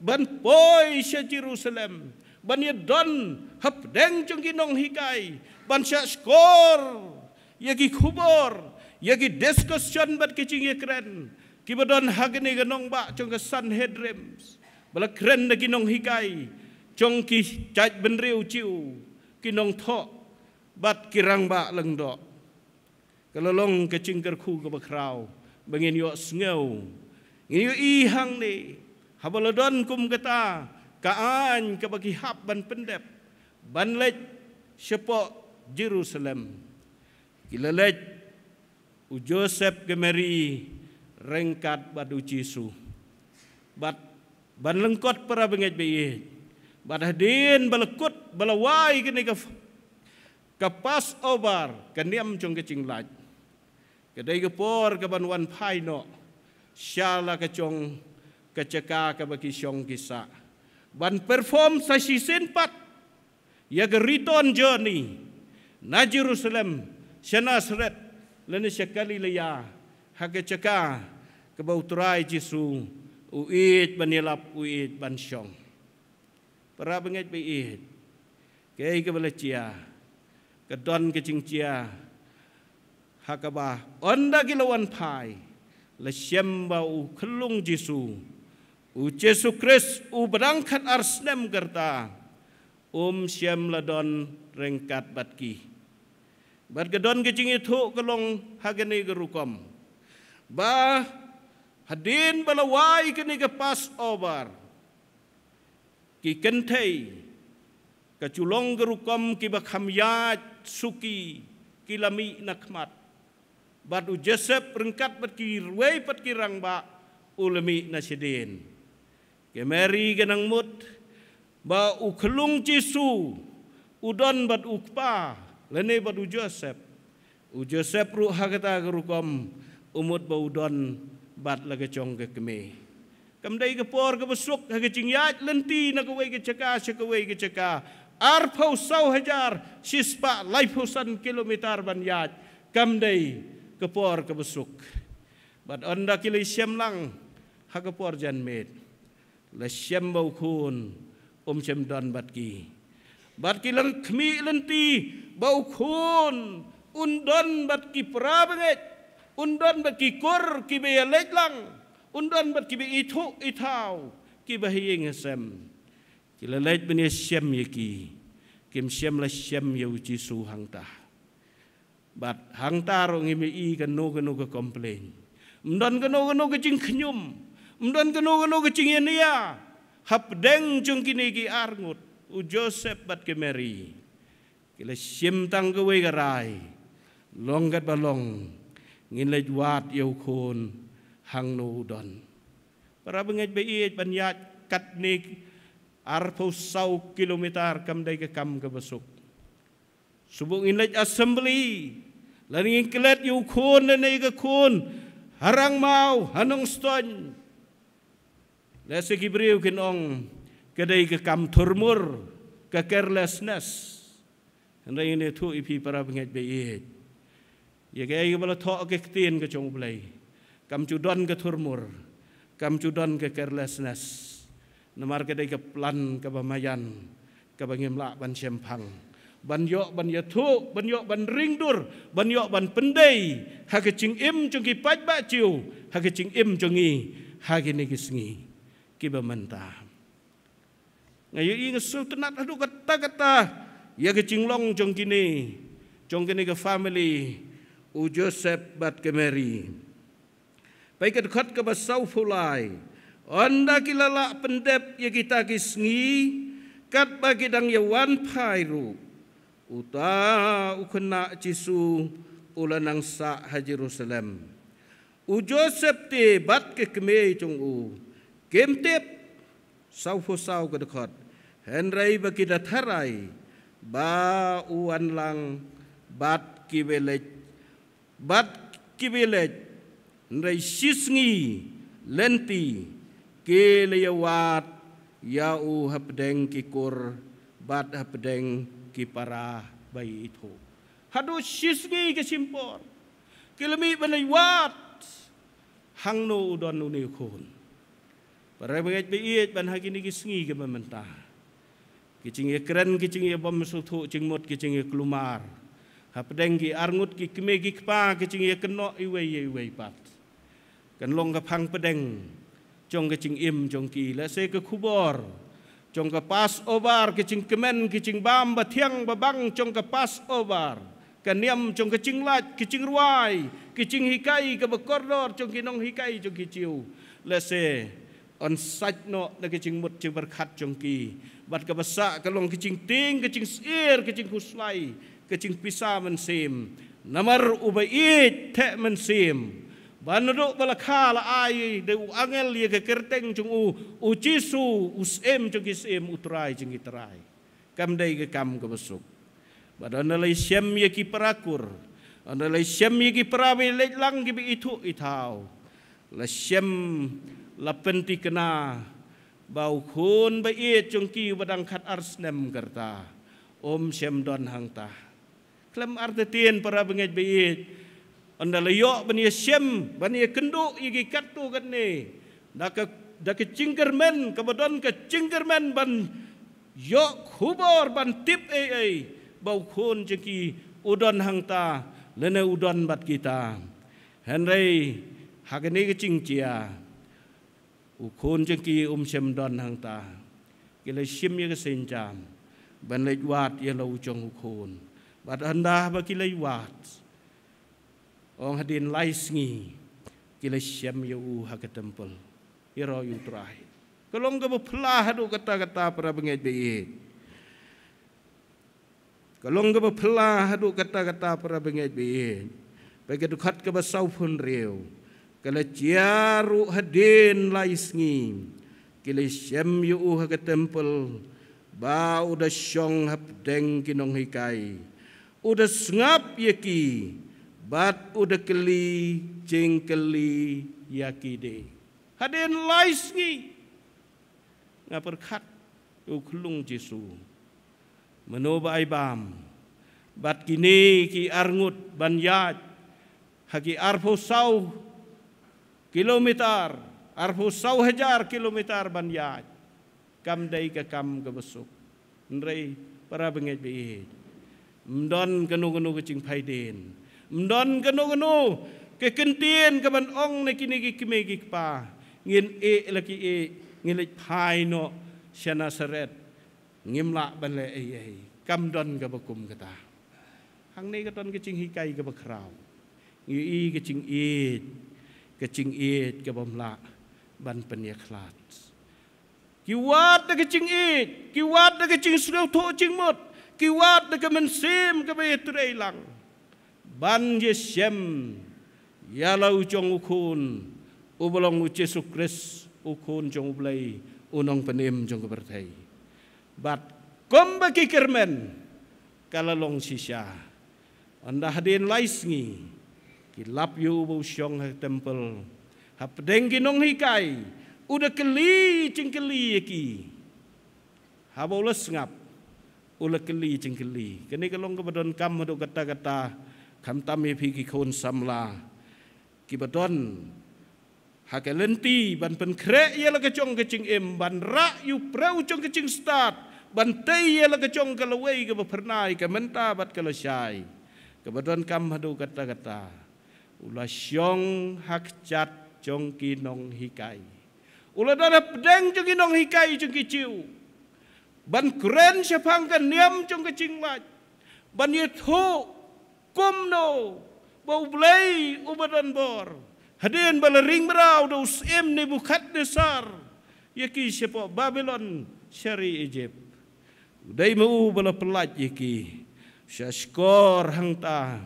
ban poi she jerusalem ban ye ya don hap deng chung ki nong hikai ban sha skor ye ki khubor ye ki discussion bat kicing ye kren ki ban don hagni ge nong ba chung ge san hedrems kren keren lagi nong hikai, Chong ki chạy bên riêu chiu Ki nong thọ Bắt ki răng bạ lần đọ Ka lo long ka chinh kar khu ka bạc rào Bà nghe nhọ sngâu Nghe nhọ y hăng nê Hà ha bà lo đoan kum ka ta Ka an ka bạc ki hạp bàn pân đẹp Bàn lệch Jerusalem Ki lo lệch U Joseph ke Mary Rengkat badu Jisu Bat ban lengkot para bengit bi. Badah din belekut belawai kini ke ke pas obar ke niam cung ke cinglaj. Ke dai ke por ke banuan pai no. Syala ke cung ke ceka ke bagi syong kisa. Ban perform sa si sin pat. Ya ke return journey. Na Jerusalem. Syana seret. Lene syakali leya. Ha ke ceka ke bau terai jisu. Uit banilap uit ban syong para bengit bi it ke kedon kecing cia, chia ke don pai, ching bau kelung ka u jisu u jesu kris u brang khat ar um shem la rengkat batki, ki bat ke don itu kelung long ha ke ni Hadin balawai kini ke pas over. กิเกนเทยกจุลงกรุกรมกิบคำยาสุกีกิลมีนักมัดบัดอุเจเซปรังกัดปัดกิรเวปัดกิรังบะอุลมีนาชเดนกเมรีกนังมุดบ่าอุคลุงจิสูอุดอนบัดอุกปาและนบัดอุเจเซปอุเจเซปรุหกตากรุกรมอุมุดบ่าอุดอนบัดละกจงกกเมี Kam dai ke por ke besuk ke cing yat lenti na ke wei ke ceka se ke wei ke ceka. Ar pau sau hajar sispa laifusan kilometer ban yat. Kam dai ke por ke besuk. Bat onda kili siam lang ha ke por jan med. La siam bau khun um siam don bat ki. Bat ki lang khmi lenti bau khun un don bat ki prabangit. Undon bagi kor kibaya leklang. lang undan bat kibi itu itau kibi hiing sem kila lait bani sem yaki kim sem la sem ya uci su hang ta bat hang ta ro ngimi i kan no kan no ka complain mdon kan no kan no ka jing khnyum mdon kan no kan no ka jing ya hap deng jung kini ki argut u joseph bat ke mary kila sem tang ke wei ka rai longat ba long ngin lait wat yau khon หังนูดอนปราบเงยไปเอบัญญัติกัดนิกอารพุสาวกิโลเมตรกำได้กำกับสุกสุบุงอินเลจอสเซมบลีลันอินเกลตอยู่คุณในกคุณหรังเมาหนงสตนและสกิบริวกินองกระได้กกำทุรมุรกะเคร์เลสเนสในนี้ทุกอีพีปราบเงยไปเอยังไงก็บลทอกเกตีนกระจงเลย kam judon ke turmur kam judon ke carelessness namar ke dai ke plan ke bamayan ke bangim la ban sempang ban yo ban yathu ban yo ban ringdur ban yo ban pendai ha ke ching im chung ki pat ba chiu ha ke ching im chung ni ha ke ni kisngi ki ba manta ngayu i ngsu tnat adu kata kata ya ke ching long chung ki ni chung ke ni ke family u joseph bat ke mary Baik kedekat ke basau fulai. Anda kilala pendep ya kita kisngi. Kat bagi dang ya wan pairu. Uta ukena cisu nang sak ha Jerusalem. U Joseph te bat ke kme chung u. Kem tep sau fo sau kedekat. Hen rai bagi datarai, Ba uan lang bat ki velej. Bat ki velej. Nrei sisngi lenti ke leyawat yau hapdeng kikur bat hapdeng kipara bayi itu. Hadu sisngi ke simpor. Kilami benaywat hang no udon no ne khon pare mengat be iet ban ha kini ki sngi ke mementa ki cing ye kren ki cing ye bom su thu cing mot ki cing ye klumar ki arngut ki kme kpa ki cing ye kno i pat กันลงกับพังประเด็งจงกับจิงอิมจงกีและเซกับคูบอร์จงกับปาสโอบาร์กับจิงกเมนกับจิงบามบะเทียงบะบังจงกับปาสโอบาร์กันเนียมจงกับจิงลาดกับจิงรวยกับจิงฮิไกกับบะกอร์ดจงกับน้องฮิไกจงกับจิวและเซออนไซโนและกับจิงหมดจิงบรคัดจงกีบัดกับภาษากันลงกับจิงติงกับจิงเสียร์กับจิงคุสไลกับจิงพิซามันซิมนัมรอุบัยอิทเทมันซิม Banodo bala kala ai de angel ye ke kerteng chung u ucisu usem chung isem utrai chung itrai kam dai ke kam ke besuk badana lai sem ye ki parakur ana lai sem ye ki parawi le lang ki itu itau la sem la penti kena bau khun ba ye chung ki badang khat arsnem kerta om sem don hangta klem arte tien para bengej be ye anda layok bani syem bani kenduk igi katu gane dak dak cingkermen kebodon ke cingkermen ban yo khubor ban tip ai ai bau khun jeki udon hang ta lene udon bat kita henrei hagani ke cingcia u khun jeki um syem don hang ta kele syem ye ke senjam ban lejwat ye lau chong khun bat anda ba kile wat. Orang hadin lai sengi. Kila syam ya uha ke tempel. Ira yu terah. Kalau engkau berpelah tu kata-kata para bengit bengit. Kalau engkau berpelah tu kata-kata para bengit bengit. Bagi tu khat ke basau pun riau. Kala ciaru hadin lai sengi. Kila syam ya uha ke tempel. Bau dah syong hap deng kinong hikai. Udah sengap yaki. Udah sengap bat udekeli jengkeli yakide haden laisngi ngaperkat uklung jesu meno bai bam bat kini ki arngut banyat haki arpo sau kilometer arpo sau hejar kilometer banyat kam day ke kam ke besok. nrei para bengej bi mdon kenu-kenu kucing paiden มดอนกันโนกันโนกกันเตียนกับมันอ่องในกินกิกเมกิกปาเงินเอละกิเอเงินเลยพายโนชนะเสร็จเงิมละบันเลยเอ้ยกำดอนกับกุมกตาทางนี้ก็ตอนก็จิงฮิไกกับคราวอยู่อีก็จิงอีดก็จิงอีดกับบมละบันปัญญาคลาดกิวัดก็จิงอีดกิวัดก็จิงสุดเอาโทจิงหมดกิวัดกับมันซีมกับไปตุเรยหลัง ban ye shem ya la u chong u khun u blong u jesu christ u bat kom ba ki kermen kala long si anda hadin lais ngi kilap yu u bu shong ha temple ha pdeng ki nong hi kai u de keli ching keli ki ha bo ngap u le keli ching keli kene ke long ke kam ha kata kata คำตามเมพีกิคนสัมลากิบดอนหากเลนตีบันเป็นเครเยละกระจงกระจิงเอ็มบันระอยู่เป่าจงกระจิงสตาร์ทบันเตยละกระจงกรละเวกับพรนายกบมันตาบัดกรละชายกับดอนกำฮดูกัตากตาอุลาชงหักจัดจงกินองฮิกายอุลาดาดับเดงจงกินองฮิกายจงกิจิว บันเกรนเฉพังกันเนียมจงกระจิงวัดบันเยทู pomno bau blei ubadan bor hadian balering berau da usim ni bukat desar yaki sepo babylon syari egypt dai mau bala pelat yaki syaskor hangta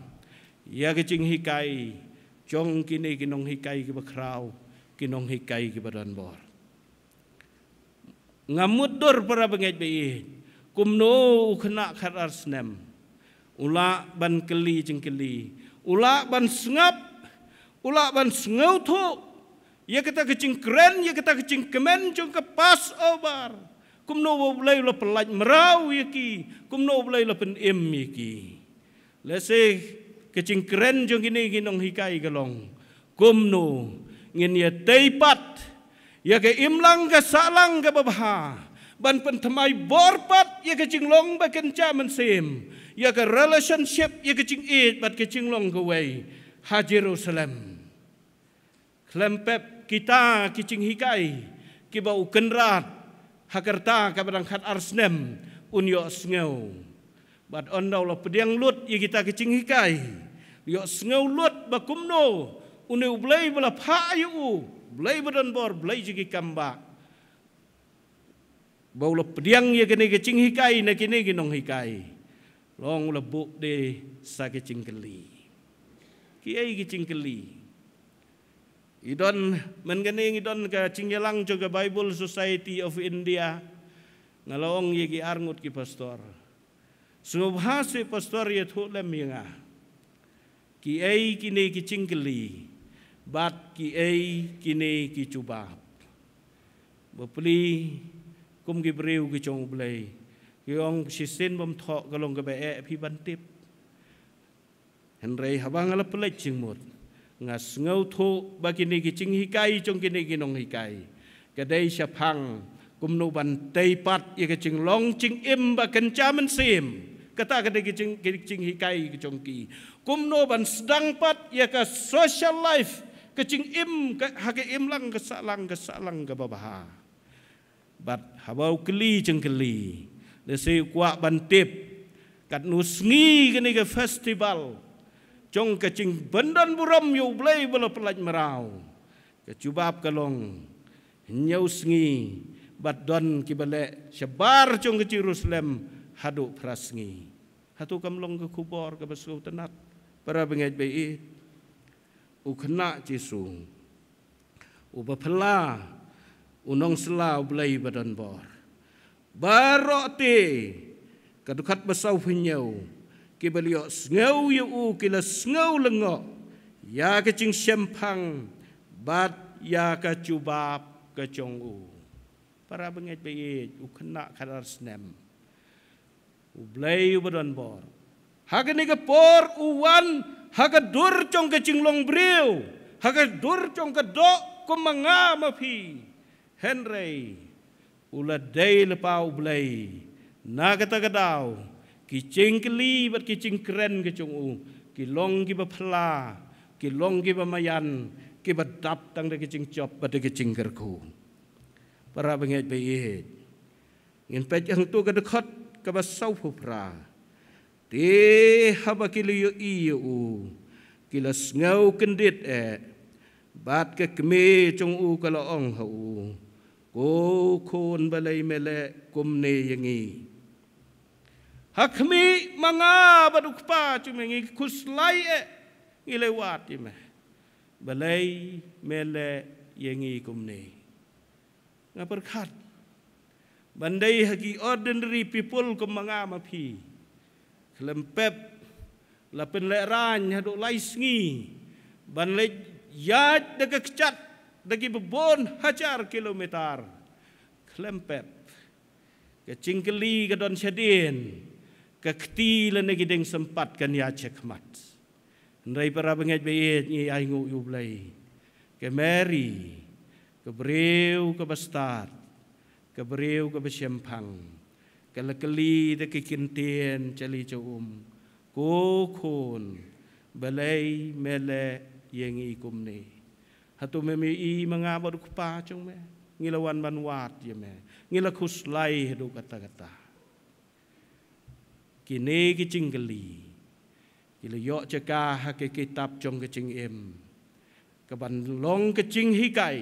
ya kecing hikai cong kini kinong hikai ke bakrau kinong hikai ke badan bor ngamudur para bengit bei kumno kena kharar snem Ula ban keli jeng keli, ulak ban sengap, ula ban sengau tu, ya kita kecing keren, ya kita kecing kemen, jeng ke pas obar. Oh Kumno boleh lo pelaj merau ya ki, kum boleh lo penem ya ki. Lese kecing keren jeng ini ginong hikai galong, Kumno no ngin ya teipat, ya ke imlang ke salang ke babah. Ban pentamai borpat ya kecing long bekenca mensim. Ya ia ke relationship ia ke ching it bat ke ching long kawai. way ha Jerusalem klempep kita ke ching hikai ke ba ukan rat ha kerta ke barang khat arsnem un yo bat on daw pediang lut ia kita ke ching hikai yo sngau lut ba kumno un yo blai bala pha yu blai badan bor blai jigi kamba Bau lep pediang ya kini kecing hikai, nak kini kini nong hikai long lebuk de sa kecing keli kiai kecing keli idon mengening idon ke cingelang juga bible society of india ngalong ye ki arngut ki pastor subhasi pastor ye thu lem yinga ki ei kini ki cingkeli bat ki ei kini ki cubap bepli kum ki breu ki chong blei ยองชิสินบมทอกะลงกะบแอพิบันติบเห็นไรหาบังอะไรเล็กจิงหมดงาสเงาทุบากินีกิจิงฮิกายจงกินีกินองฮิกายกะได้ชะพังกุมนุบันเตปัดอีกจิงลองจิงอิมบากันจามันซิมกะตากะได้กิจิงกิจิงฮิกายกิจงกีกุมนุบันสดังปัดอีกะโซเชียลไลฟ์กะจิงอิมกะฮะกะอิมลังกะสะลังกะสะลังกะบะบะฮาบัดหาบาวกลีจิงกลี de si kwa bantip kat nusngi kini ke festival jong kecing bendon buram yu blai bela pelaj merau kecubap kalong nyau sngi bat don ki bele sebar jong ke Jerusalem hadu prasngi hatu kamlong ke kubor ke besu tenat para bengej bei u kena jisu u bepela u nong sela u blai bendon bor Berarti kadukat besau penyau ke beliau sengau yu kila sengau lengok ya kecing sempang bat ya kecubap kecunggu para bengit bengit u kena kadar senem u blay u badan bor haga ni ke por u wan haga dur cong kecing long briu haga dur cong ke dok kumanga mafi Henry อุลเดย์ลปาอุเบลยนากตะกะดาวกิจิงกลีบัดกิจิงเกรนกิจงอูกิลองกิบะพลากิลองกิบะมายันกิบัดดับตั้งแต่กิจิงจอบบัดกิจิงกระคูพระบังเหตุไปเหตุเงินไปจังตัวกัะดกัดกับเาร้าผู้พระเทหะบักิลิโยอีโอูกิลาสเงาคันดิดแอบาดกะกเมจงอูกะลาอองหูกูคูนบาลีเมเลกุมเนยังงี้ฮักมีมังอาบดุกป้าจุเมงี้คุสไลเองี้เลวาดีไหมบาลีเมเลยังงี้กุมเนงาประคัดบันไดฮักีออเดนรีพีเพลกุมมังอามาพีเคลมเป็บละเป็นเลรานฮัดุไลสงี้บันเลยยาดเด็กกัจจ Nagibubon, hajar kilometer. Klempep. Kecingkeli ke don sedin. Kekti le negi deng sempat kan ya cekmat. Nrei para bengat bayit ni ayngu yublai. Ke Mary, ke Breu, ke Bastard, ke Breu, ke Besempang. Ke lekeli de kekintian cali cium. Kukun, belai mele yang ikum nih tu me me i manga ba du pa chung me ngilawan ban wat ye me ngila khus lai du kata kata ki ne ki ching gali ki le yo cha ka ha ke kitab chung ke ching em ka ban long ke ching hi kai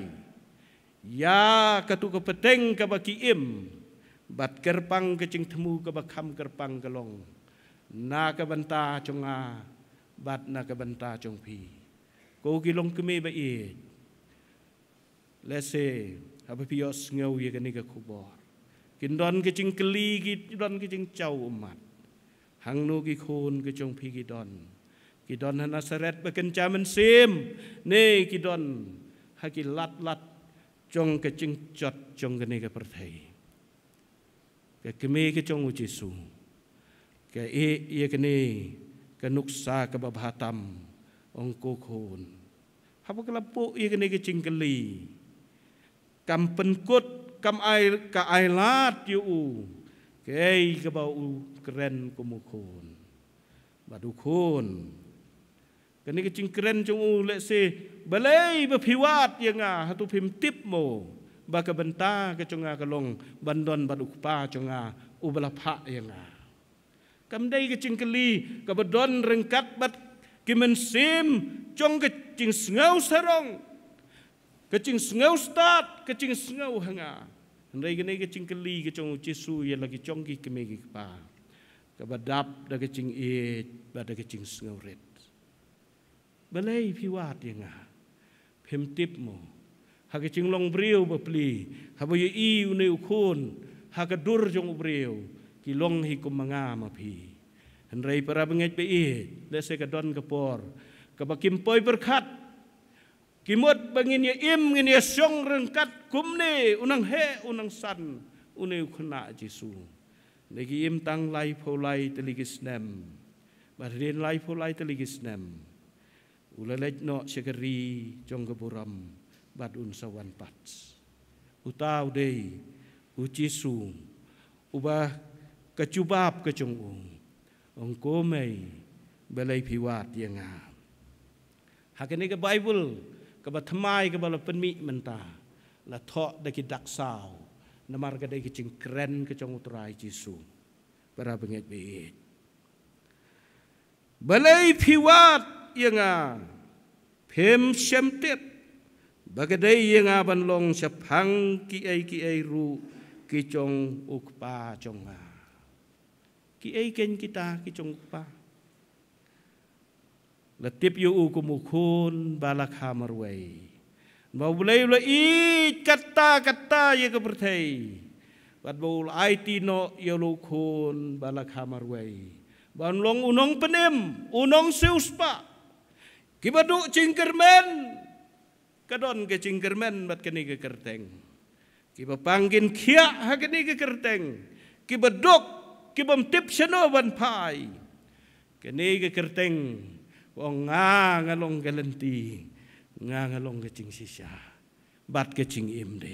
ya ka tu ka peteng ka ba ki em bat kerpang ke ching thmu ka ba kham kerpang ka long na ka ban ta chung a bat na ka ban ta chung phi ko ki long ke me ba e และเซอพพยสเงาเยกันนี่กับคุบอร์กินดอนก็จึงกลีกินดอนก็จึงเจ้าอมัดหังโนกิคูนก็จงพีกิดอนกิดอนฮันาสเรตเปกันจามันซีมเน่กิดอนฮากิลัดลัดจงก็จึงจดจงกันนี่กับประเทศกับกิเมก็จงอุจิสูกัเอเยกันนี่กับนุกซากับบาบาตัมองโกคูนพระพุทธเจาปุ๊กยังกันนี่ก็จิงกัลีกำเป็นกดกำไอกะไอลาดอยู่เกยกระเบาอูเกรนกุมโคนบาดุโคนกันนี้ก็จึงเกรนจงอูเละซีบะเลยบะพิวาดยังอาฮะตุพิมติบโมบากะบันตาก็จงอากะลงบันดอนบาดุปาจงอาอุบลภะยังอากำได้ก็จึงกะลีกะบดอนเรงกัดบัดกิมันซิมจงก็จึงเงาสรอง kecing sengau stat, kecing sengau hanga. Hendai gini kecing keli kecong cisu yang lagi congki kemegi kepa. Kebadap da kecing i, bada kecing sengau red. Balai piwat ya nga, pemtip mo. Ha kecing long brio bapli, ha boyo i unai ukun, ha kedur jong brio, ki hi kumanga mapi. Hendai para bengit pe i, lese kedon kepor, kebakim poi berkat, kimut bangin ye im ngin ye syong rengkat kum unang he unang san une khna jisu negi im tang lai pho lai teli gisnem ba rin lai pho lai teli gisnem ulalek no sekeri jong geburam bat un sawan pat utau dei u jisu uba kecubap kecung ung ong ko mei belai piwat yang ha hakene ke bible กบทมายกบลเป็นมิมันตาละทอได้กิดักสาวนมารก็ได้กิจิงเกรนกจงอุตรายจิสูประบังเอกเบดบลัยพิวัตยังอาเพมเชมเต็ดบักได้ยังอาบันลงเฉพังกิเอกิเอรูกิจงอุกปาจงอากิเอเกนกิตากิจงอุกปา là tiếp yêu u của mù khôn ba la kha mà ruồi mà lấy là ít cắt ta cắt ta gì cơ bật thầy bắt bộ ai ti nọ yêu lu khôn ba la kha mà ruồi bạn long unong penem unong seus pa kibadu cingkermen kadon ke cingkermen bat kini ke kerteng kiba panggin kia ha kini ke kerteng kiba dok kiba mtip shano ban pai kini ke kerteng โอ้งางลงกันลันตีงางลงกันจิงสิชาบัดกันจิงอิมเด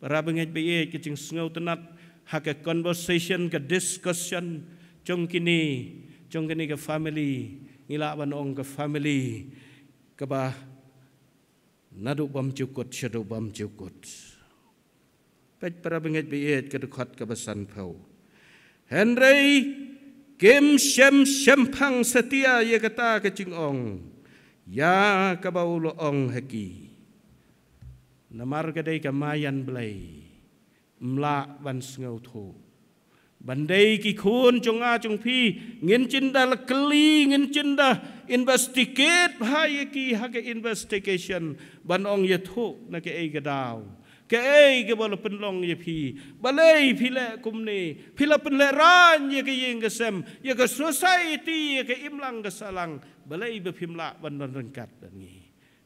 พระบังเอิญไปเอกจิงสงเอาตนัดหากะ conversation กะ discussion จงกินีจงกินีกับ family นิลาบันองกับ family กับบ้านาดุบัมจุกต์ชดุบัมจุกต์เป็ดพระบังเอิญไปเอกกระดุขัดกับสันเผาเฮนรี่ Kim shem shem pang setia ye kata kecing ong. Ya kabau lo ong heki. Namar kadai kamayan belai. Mla ban sengau tu. Bandai ki khun chung a chung pi. Ngin cinda la keli ngin cinda. Investigate bha ye ki hake investigation. Ban ong ye tu na ke ei kadao. កែយកបលពិនឡងយាភីបលេយភីលែកុំនេភីលពិនលែរានយាកយិងកសឹមយាកសុសៃទីកអ៊ីមឡងកសឡងបលេយបភីមឡាបនរងកាត់ដងី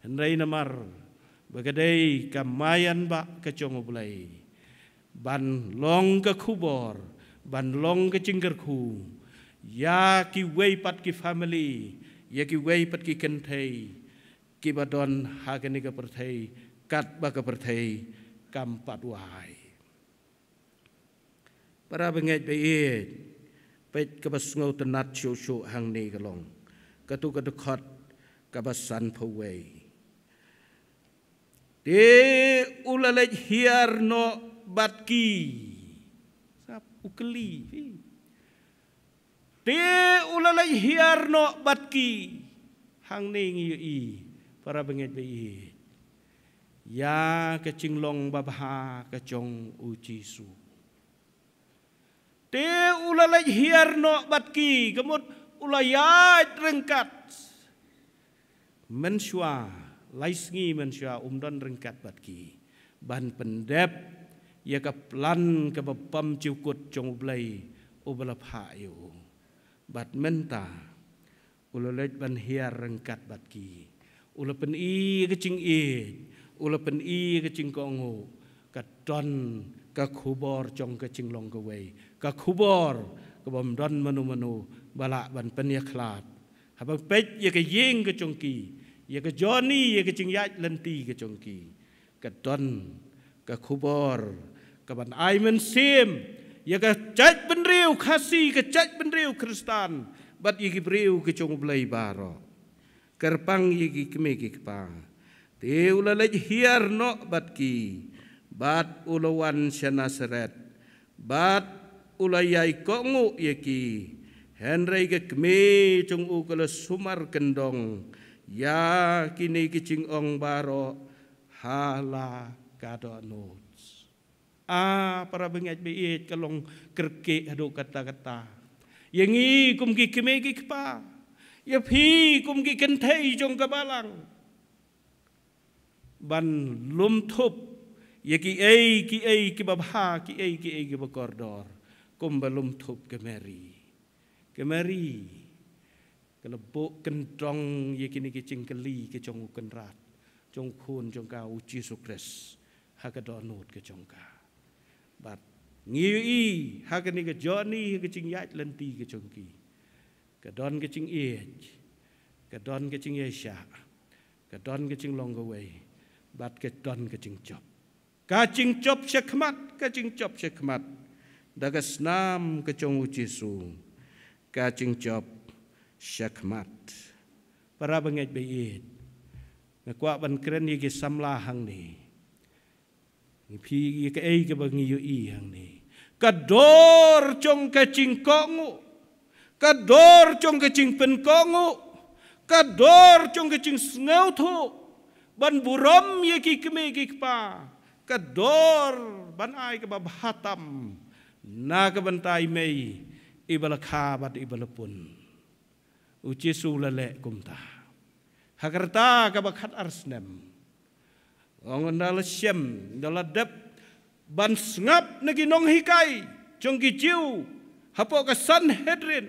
ហិនរៃណមរបកដេយកម៉ាយានបកចងបលេយបានឡងកខូបរបានឡងកជិងកខូយ៉ាគីវេប៉តគីហ្វាមីលីយ៉ាគីវេប៉តគីកិនថេគីបដនហាគនិកប្រថេកាត់បកប្រថេ keempat wahai. Para bengit baik, baik kebasungau tenat syuk-syuk hang ni kelong. Ketuk kedekat kebasan pawai. Di ulalaj hiar no batki. Sap ukeli. Di ulalaj hiar no batki. Hang ni i, para bengit bayi. Ya kecinglong babha kecong uci su. Te ulalai hier no batki kemut ulayai rengkat. Mensua laisngi mensua umdon rengkat batki. Ban pendep ya ke plan ke bepam cukut cong ublay ubalap ha Bat menta ulalai ban hiar rengkat batki. Ulapen i kecing i. i kecing i. อุลปันอีก็จิงกองูกะดอนกะคูบอร์จงกะจิงลองกะเวกะคูบอร์กะบอมดอนมนุมนุบละบันปเนียคลาดหับเป็ดยังกะยิงกะจงกียังกะจอนียังกะจิงยัดลันตีกะจงกีกะดอนกะคูบอร์กะบันไอมันเซียมยังกะจัดเป็นเรียวคาซีกะจัดเป็นเรียวคริสตานบัดยังกะเรียวกะจงเบลย์บารอกระปังยังกะเมกิกปัง Ti ula lej hiar no bat ki bat ula wan sena seret bat ula yai ko ngu ye ki henrei ke kmi chung u kala sumar kendong ya kini ki ching ong baro hala kato nut a para bengat bi e kalong kerke hadu kata kata yang i kum ki kmi ki kpa ya phi kum ki kenthei chung kabalang บันลุมทุบยกีเอ้ยกีเอ้ยกีบับฮากีเอ้ยกีเอ้ยกีบกอร์ดอร์กุมบันลุมทุบกเมรีกเมรีกระบุกันตรองยกินี่กีจิงกะลีกีจงกันราดจงคูนจงกาอุจิสุครสฮากะดอนูดกีจงกาบัดงิวอีฮากะนี่กีจอนี่กีจิงยัดลันตีกีจงกีกะดอนกีจิงเอจกะดอนกีจิงเยชากะดอนกีจิงลองกเว้ยបាត់កេតនកជិងចប់កាជិងចប់ជាខ្មាត់កជិងចប់ជាខ្មាត់ដកស្នាមកជុងជាស៊ូកាជិងចប់ជាខ្មាត់ប្របងេតបីតណកួបនក្រនីគេសំឡាហងនេះងីភីយីកអីកបងីយូអ៊ីហងនេះកដរជុងកជិងកងកដរជុងកជិងពិនកងកដរជុងកជិងស្ងោធូบันบุรมยกิกเมกิกปากระโดดบันไอกับบับฮัตัมนากับบันายเมยอิบลคาบัดอิบลปุนอุจิสูละเละกุมตาฮักรตากับบักฮัดอาร์สเนมองนาลเชมดาลดับบันสงับนักินองฮิกายจงกิจิวฮับปอกสันเฮดริน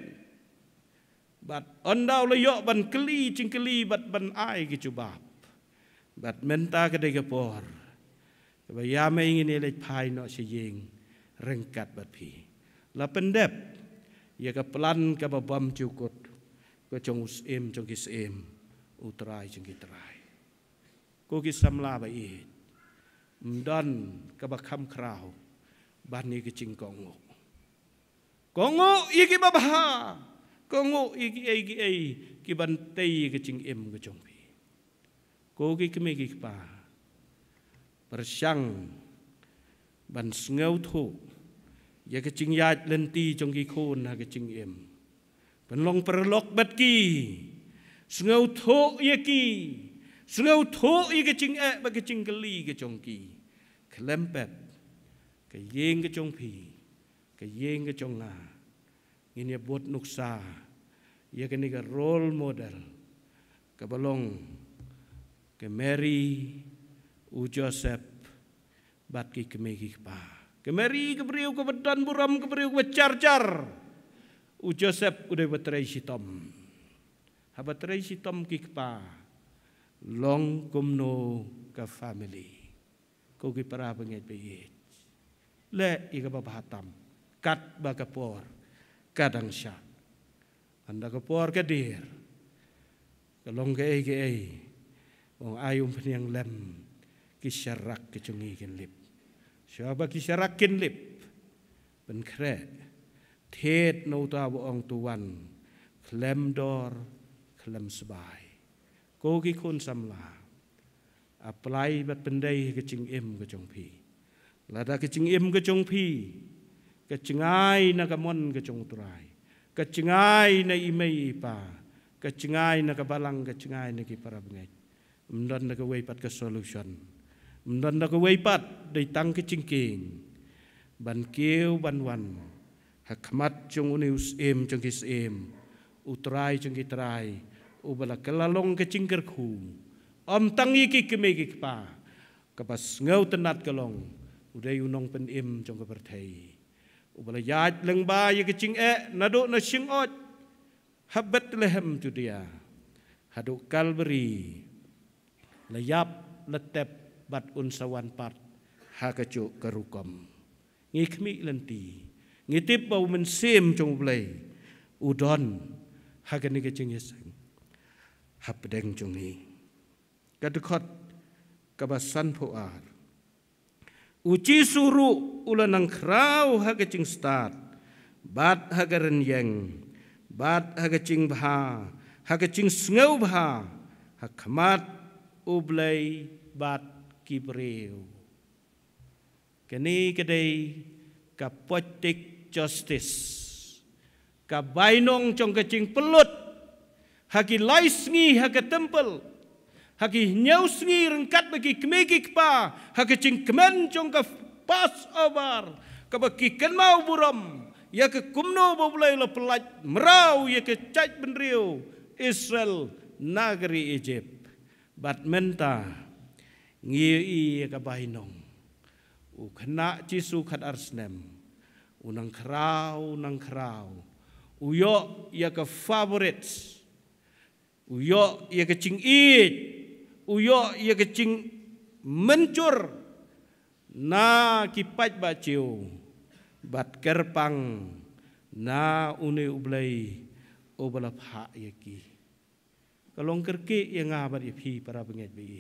บัดอันดาวเลยโยบันกลีจิงกลีบัดบันไอกิจูบาบบัดเมนตากระเดกปอร์บยาไม่งินเลยพายเนอชยิงเร่งกัดบัดผีลาเป็นเด็บอยากกระปลันกับบำจูกดก็จงเอ็มจงกิสเอ็มอุตรายจงกิตรายกูกิสัมลาไปอีกดันกับบคำคราวบ้านนี้ก็จริงกองงกกองงกอีกบ้บ้ากองงกอีกไอกีอกิบันเตยก็จริงเอ็มก็จงกกิกมกิกปาปรชัง บันสเงาทุกยากจิงยาเลนตีจงกิโคนากจิงเอ็มบันลองประลอกบัดกีสเงาทุกยากีสเงาทุกยากจิงเอบากจิงกะลีกจงกีเคลมเป็ดกะเยงกจงพี กะเยงกจงงาเงี้ยบทนุกซายากนี่ก็โรลโมเดลกะบลอง ke Mary u Joseph bat ki kemegi pa ke Mary ke beriu ke bedan buram ke beriu ke charger u Joseph udah ha, baterai si Tom haba terai si Tom ki pa long kumno ke family ko ki para pengit pe ye le i ke ba hatam kat ba ke por kadang sya anda ke por ke dir ke ke ai ke ai Wong ayum peniang lem kisarak kecungi kin lip. Siapa kisarak kin lip? Ben kre. Thet no ta wo ong tuan. Klem dor, klem sebai. Ko ki kun samla. Apply bat pendai kecing im kecung pi. Lada kecing im kecung pi. Kecengai na kamon kecung turai. Kecengai na imei ipa. Kecengai na kabalang kecengai na kiparabengai. มดันนักวิปัสสนาโซลูชันมดันนักวิปัสสได้ตั้งกิจจริงบันเกี้ยวบันวันหักมัดจงอุนิวสเอมจงกิสเอมอุตรายจงกิตรายอุบลกลาลงกิจจริงคูอมตั้งยิกิกเมกิกปากับสเงาตนัดกลงอุเรยุนงเป็นเอมจงกับประเทศอุบลยาจเลงบายกิจจริงเอนาดุนาชิงอดฮับเบตเลหมจุดยาฮัดุกัลบรี layap letep bat unsawan part hakacu kerukom ngikmi lenti ngitip bau mensim cung blai udon hakani kecing yeseng hap deng cung ni kadukot kabasan puar uci suru ulanang krau hakacing start bat hakaren yang bat hakacing bha hakacing sngau bha hakmat ublei bat kibriu. Kini kedai kapotik justice. Kabainong cong kecing pelut. Haki laisngi haka tempel. Haki nyausngi rengkat bagi kemikik pa. Haki cing kemen cong pas Passover. Kabaki kenmau buram. Ya ke kumno bubulai lepelat merau. Ya ke cait benriu Israel nagri Egypt. บัดเมนตาเงียอีกับใบนงอุคณะจิสุขัดอัสเนมอุนังคราวนังคราวอุโยกยากับฟาบริตอุโยกยากับจิงอีอุโยกยากับจิงมันจุรนาคิปัจบาจิวบัดเกรปังนาอุเนอุเบลอุบลภะยากี kalong kerke yang abad ya pi para pengait bi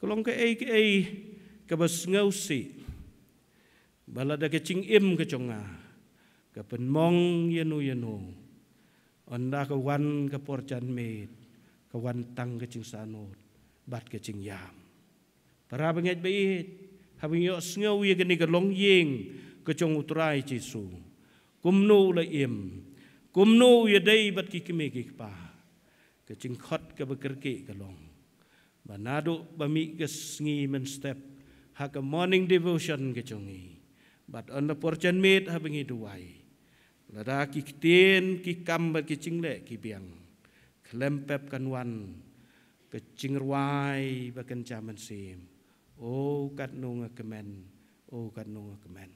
kalong ke ai ke ai ke bas ngau si balada ke cing im ke conga ke pen mong yenu yenu onda ke wan ke porcan med ke wan tang ke cing sanot bat ke cing yam para pengait bi habing yo ngau ye geni ke long ying ke cong utrai ci su kumnu le im kumnu ye dei bat ki kemi ki pa ก็จึงคดกับกระเกะกลองบานาดุบามีกสงีมันสเต็ปฮักกับมอร์นิ่งเดเวอชันกจงีบัดอันละปอร์ชันเมดหาเปงี้ดไว้ละดากิเตียนกิกรมบัดกิจิงเล็กกิเบียงเคลมแปบกันวันกิจิงรวายบัดกันจามันเสีมโอ้กัดนงอกแมนโอ้กัดนงอกแมน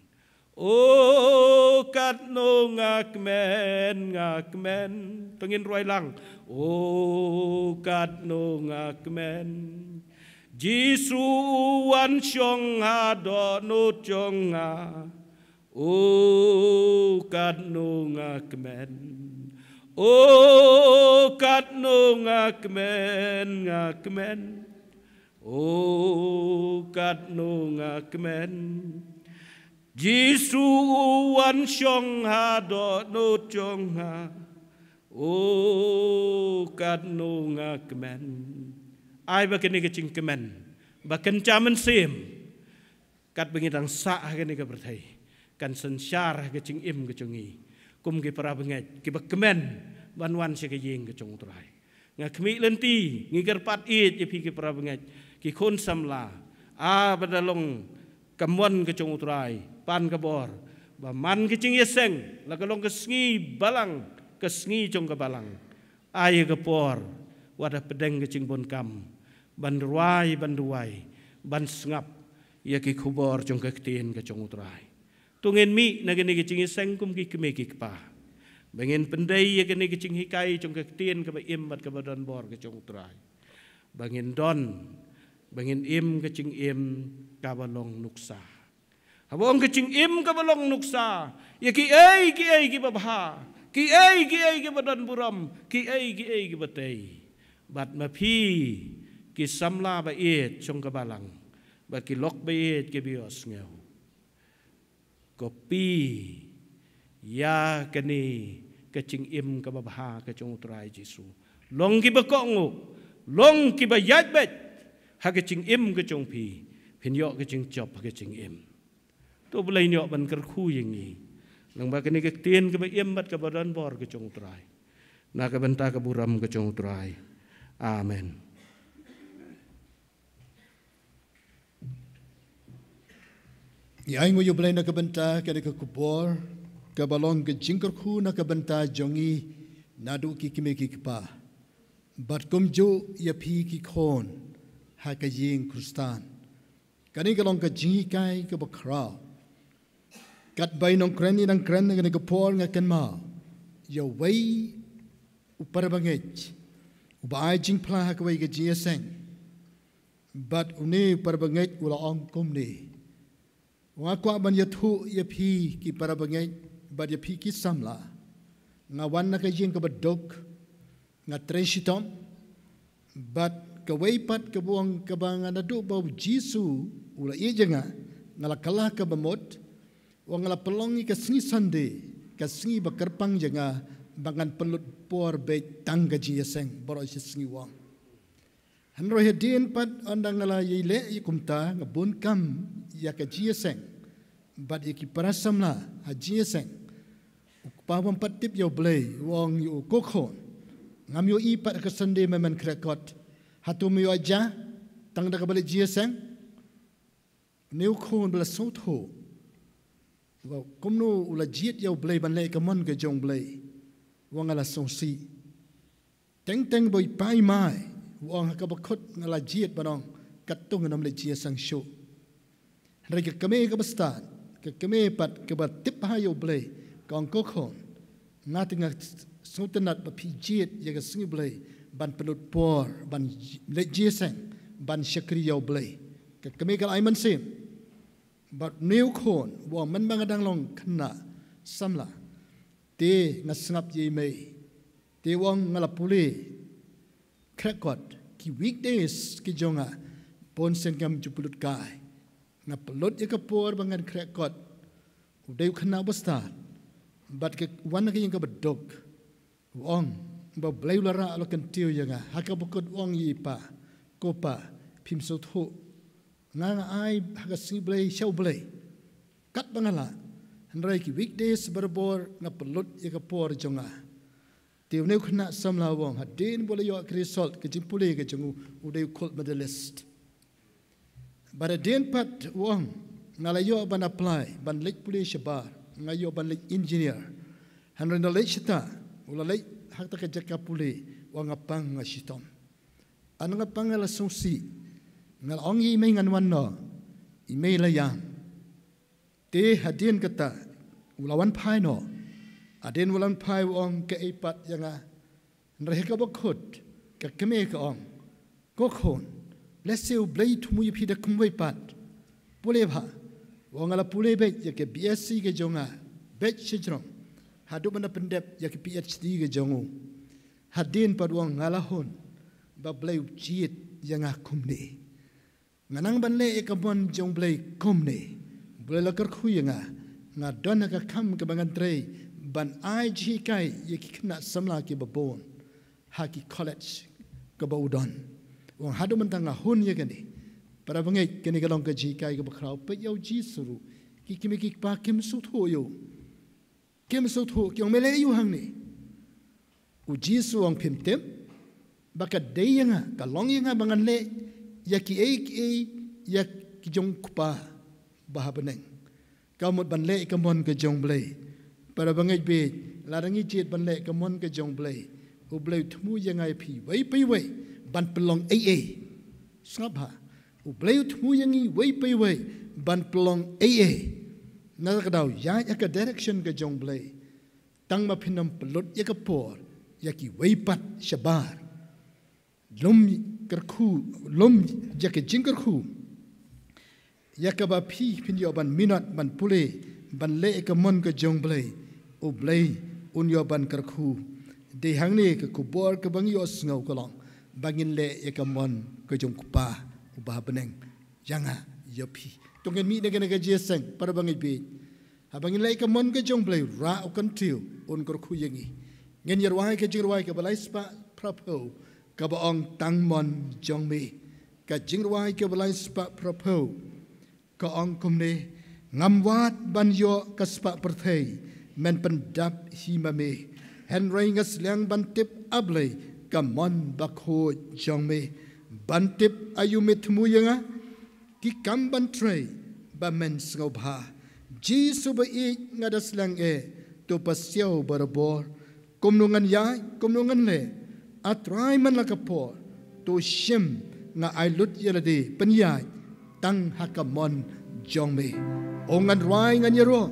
O kat no ngak men ngak men tengin ruai lang O kat no ngak men Jisu wan chong ha do no chong ha O kat no ngak men O kat no ngak men ngak men O kat no ngak men Jisu wan syong ha do no chong ha o kat no nga kemen ai ba kene kecing kemen ba ken chamen sim kat bengitang sa ha kene ke berthai kan sen syar ha kecing im kecungi kum ke para benget ke ba kemen wan wan se ke ying kecung trai nga kemi lenti ngi kerpat i je pi ke para benget ki khon samla a ba da long kemon kecung trai pan kabor ba man kicing yeseng la kalong kesngi balang kesngi jong ke balang ai ke por wada pedeng kicing bon kam ban ruai ban ruai ban sngap ya ki kubor jong ke tin ke jong utrai tungen mi na gene kicing yeseng kum ki kemi ki pa bengen pendai ya gene kicing hikai jong ke tin ke ba im bat ke badan bor ke jong utrai bangin don bangin im kicing im kabalong nuksah Habo ang kiching im ka balong nuksa. Ya ki ay ki ay ki babha. Ki ay ki ay ki badan buram. Ki ay ki ay ki batay. Bat ma pi. Ki samla ba iet chong ka balang. Bat ki lok ba iet ki biyos ngayon. Kopi. Ya kani. kecing im ka babha. chong utray jisu. Long ki ba kongo. Long ki ba yadbet. Ha kecing im chong pi. Pinyo kaching chop ha kecing im. ตัวบลายเนาะมันกระคู่อย่างนี้หลังบากนี้ก็เตียนก็ไปเอี่ยมบัดกับบรันบอร์ก็จงตรายนากบันตากับบุรัมก็จงตรายอาเมนยังวิญญาณนักบันตากันกับคุบอร์กับบอลงกับจิงกระคู่นักบันตาจงีนาดูกิคเมกิคปาบัดกุมจูยพีกิคอนหากยิงคริสตานกันนี้ก็ลองกับจิงกายกับบคราวกัดใบนองครนี้นังครนกันกับพอลงกันมาอย่าไว้อุปรบังเอกอุบายจิงพลาหักไว้กับจีเอสเองบัดอุนี้อุปรบังเอกอุลอองกุมนี้ว่ากว่าบัญญัติยพีกี่ปรบังเอกบัดยพีกี่สัมลางาวันนักยิงกับดกงาเทรนชิตอมบัดกับไว้ปัดกับวงกับบางงานดูบ่าวจีซูอุลอีจังะงาละคลาหกับมด wang la pelong ke sini sande ke sini bekerpang jenga bangan pelut por be tangga ji yeseng boro si sini wang han ro he din pat andang la ye le ikumta ngabun kam ya ke ji yeseng bad ye ki parasam la ha ji yeseng pawam pat tip yo ble wang yo kokho ngam yo i pat ke sande memen krekot hatu mi aja tangda ke bale ji yeseng Neukon belasut hoh, Wa kumnu ula jiet yau blai ban lai kamon ke jong blai. Wa ngala song si. Teng teng boi pai mai. Wa ngaka bakut ngala jiet banong. Katung ngam le jia sang shu. Rai ke kame ke bastan. Ke kame pat ke bat tip ha yau blai. Kong kokon. Nga tinga sotanat pa pi jiet ya ke singi blai. Ban penut por. Ban le jia sang. Ban syakri yau blai. Ke kame ke aiman sim. Ke kame ke aiman sim. บัดนิ้วคนว่ามันบังกระดังลงขณะสำละกตีงัสงับยีเมย์ตีวังงลับปุลีแครกกดกี่วิกเดสกี่จงอ่ะปนเซนกำจุปลุดกายนับปลุดยังกับปัวบังกันแครกกดอุดายุขณะบัสตาบัดกับวันนั้นยังกับดกวังบ่เบลูละระอลกันเตียวยังอ่ะฮักกับกดวังยีปะกกปะพิมสุดหู na ai ha sing blay shau blay kat bangala hanrai ki weekdays barbor na pelut ye ka por jonga tiu ne khna samla wom ha din bole yo krisolt ki jim pule ke jungu udai khol medalist but a din pat wom na la yo ban apply ban lek pule shabar na yo ban lek engineer hanrai na lek shita ula lek ha ta ke jakapule wa ngapang ngasitom anu ngapang ala sungsi นั่นองยี่ไม่งันวันเนาะไม่เลยยังเทหัดเดินก็ตาอุลาวันพายเนอะอดเดินอุลาวันพายวองแกไอปัดยังไงเรียก็นา็บกขดกับเมฆกองก็คน และเซลเบลทุมุยพีดคกมวยปัดปุเลบะวองอะไรปุเลเบกยักเก็บบีเอสซีก็จงอ่ะเบจชิจรงหัดดูมันเป็นเด็บยักเก็บบีเอสดีก็จงอหัดเดินปัดวองอะไรหุ่นบับเลวจีดยังไงคุมดี ngā nāng bān lē e ka bōn jōng blē kōm nē, blē lā kār khūy ngā, ngā dō nā ka kham ka bā ngā trē, bān āi jī kai e ki kina samlā ki bā bōn, hā ha ki college ka bā udon. Wāng hā ha dō mā ngā hūn yā kani, pārā bā ngā kani ka lōng ka jī kai ka bā khrāo, pā yau jī sūrū, ki kimi ki kipā kim sū thū yō, kim sū thū ki ngā mē lē yū hāng nē, ujī sū wāng pīm tēm, bā ka dē yā ngā, ka lōng yā ngā bā ngā lē, ya ki ei ki ei ya ki jong kupa bah ha beneng kau mut ban le ka mon ka jong blei para bang ei be la rang ei chet ban le ka mon ka jong blei u blei thmu ya ngai phi wei pei wei ban pelong ei ei sngap ha u blei thmu ya ngi wei pei wei ban pelong ei ei na ka dau ya ya ka direction ka jong blei tang ma phinam pelot ya ka por ya ki wei pat shabar lum kar khu lom jake jingkar khu yakaba phi phindi oban minat ban pule ban le ek mon ka jong blai o blai un yo ban kar khu de hang ne ka khu bor ka bang yo sngo ka long bangin le ek ya mon ka jong pa u ba baneng janga ha, yo phi tong mi ne ka ne ka je sang par bang bi ha bangin le ek mon ka jong blai ra o kan tiu un kar khu yengi ngen yer wai ka jir wai ka balai spa propo กบองตังมอนจงมีกจิงรวายกบลายสปะพระเพลกองคุมเนงำวาดบัญโยกสปะประเทยแมนเป็นดับฮิมามีเฮนไรเงสเลียงบันติบอับเลยกมอนบักโฮจงมีบันติบอายุเมทมุยังะกิกำบันเทยบัมเมนสงบหาจีสุบอีงดัสเลียงเอตัวปัสเซียวบารบอร์กุมนุงันยายกุมนุงันเล่ a try man la ka po to shim na i lut yela di pen yai tang hakamon jong me ong an rai ngan yero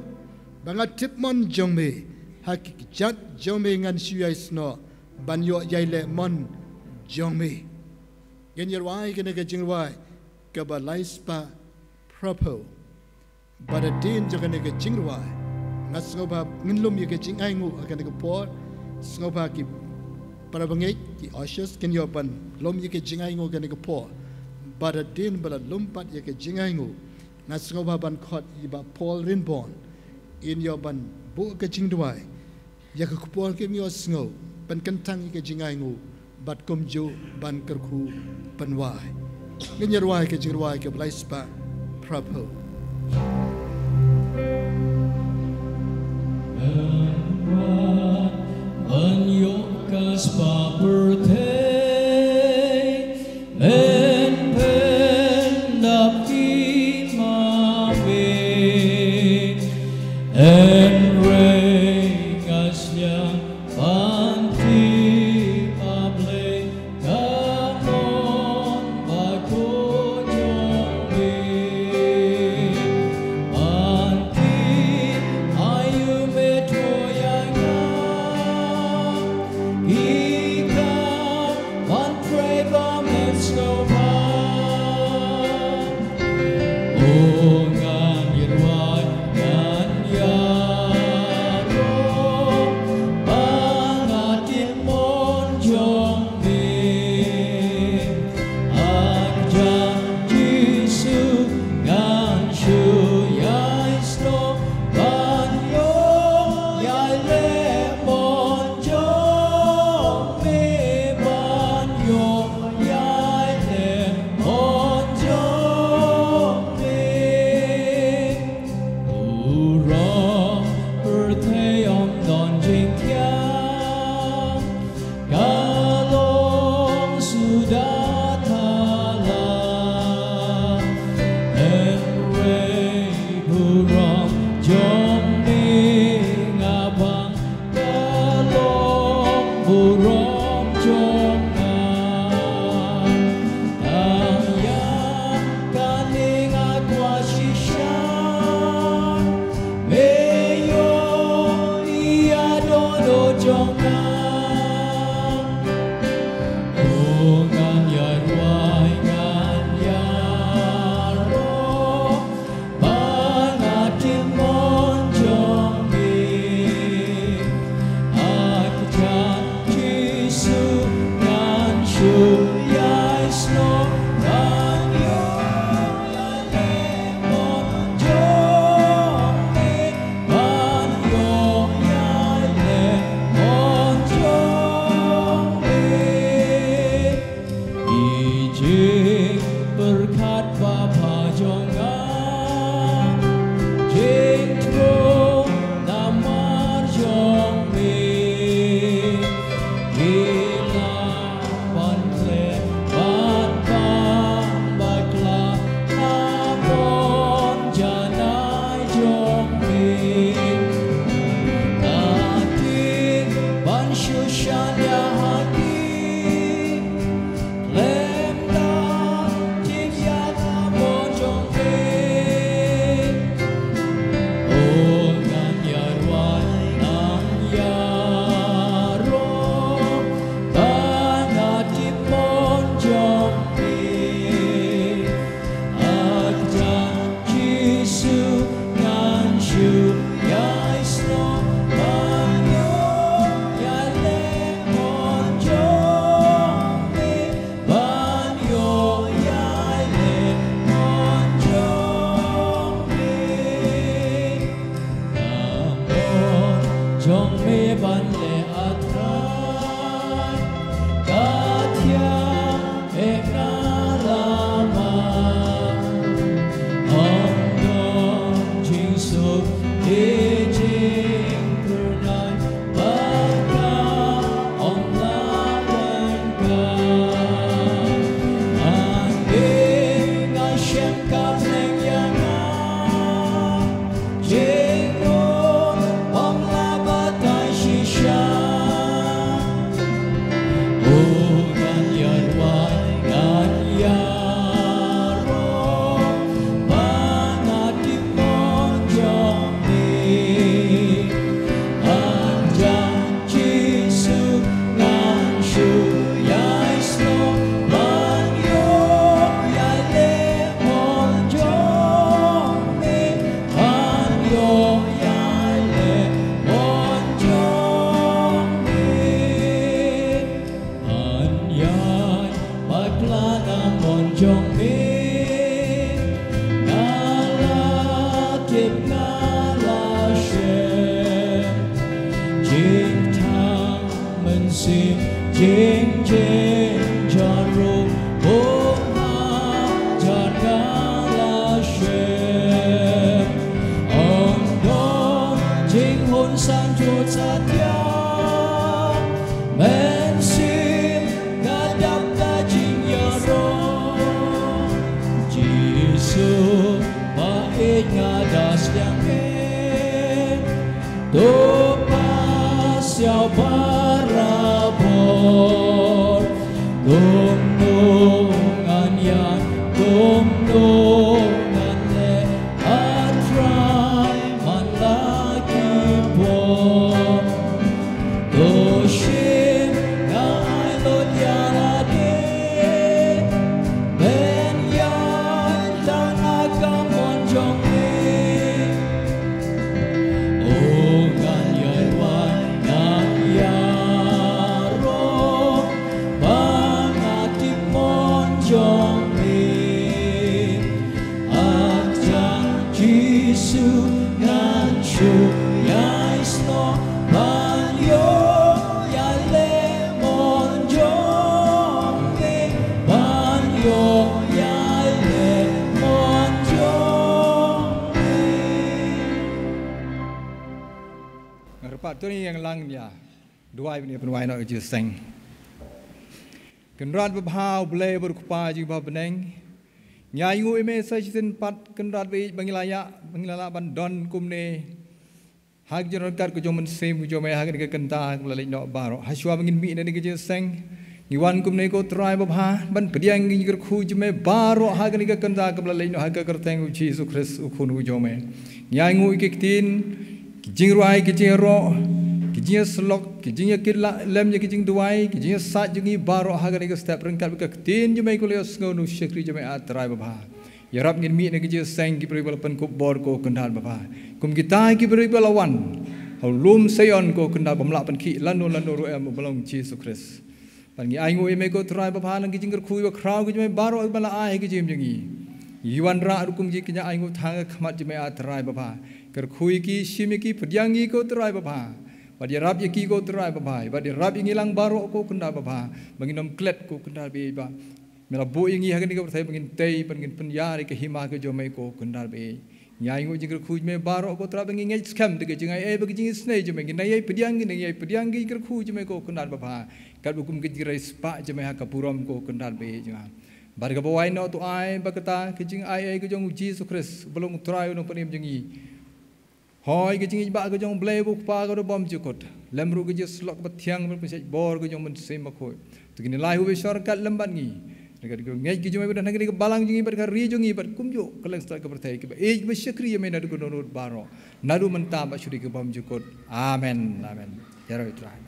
banga tip mon jong me hakik chat jong me ngan shu yai sno ban yo yai le mon jong me gen yer wai gen ge jing wai ka ba lai spa propo ba da din jo gen ge jing wai ngat sngo ba min lum ye ge jing ai ngu ga ne ge por sngo ba ki para bangai ki ashes ken yo pan lom ye ke jingai ngo ke ne ke po but a din bala lom pat ye ke jingai ngo na singo ba ban khot i ba paul rin bon in yo ban bu ke jing dwai ye ke ku pon ke mi os ngo pan kan tang ye ke jingai ngo bat kom jo ban ker khu pan wai ngin yer wai ke jing wai ke blai spa prapo on your Cause Papa chegaste a ver, topaste ao Barrabás. kenrat bahau ble berkupa jiba beneng nyayu ime sajisin pat kenrat bi bangilaya bangilala ban don kumne hak jeron kat ku jomen se mu hak ke kenta melali no baro hasua bangin mi ne ke seng Iwan kum nei ko trai ba ba ban pdiang ngi ker khu jme baro ha gani ka kanda ka bla lein ha ka ker teng u Jesus nyai ngui ke tin jing ruai kijinya selok, kijinya kila lemnya kijing duai, kijinya saat jengi baru hagan ikut setiap rengkat buka ketin jemai kuliah sengau nu syekri jemai atrai bapa. Ya Rab ngin mi'na kijinya seng kipri balapan ku bor ku kendal bapa. Kum kita kipri balawan, halum sayon ko kendal bamlapan penki lanu lanu ru emu balong Jesus Christ. Pangi aingu eme ku terai bapa lang kijing kerkui wa kraw kijemai baru bala ahi kijim jengi. Iwan ra rukum ji kinya aingu tangga kamat jemai atrai bapa. Kerkui ki shimiki perjangi ku terai bapa. Bagi rap ye kigo terai apa bai, bagi rap ingi lang baru aku kena apa bai, bagi nom klet aku kena bi ba. Mela bu ingi hagen ke bersai bagi tei pan ngin penyari kehima hima ke jome ko kena bi. Nyai ngu jingir khuj me baru aku terai bagi ngai skam de ke jingai e bagi jingi snai jome ngi nai ai pediangi nai ai pediangi jingir khuj jome ko kena apa bai. Kat bukum ke jingai spa jome ha kapuram ko kena bi jingai. Barga bawai no tu ai bakata ke jingai ai ke jingu Jesus Christ belum terai no penim jingi hoi ke jing ba ke jong ble bu pa ke do bom jukot lem ru ke je slok ke thiang ke pesej bor ke jong men sem ba khoi kini lai hu be shor ka lemban ngi ne ka ke nge ke jong be da ngi ke balang jing ba ka ri jong ngi ba kum jo ke leng ke pertai ke e be shakri ye men da ko no no ba ro ba shuri ke bom jukot amen amen jaro ya itra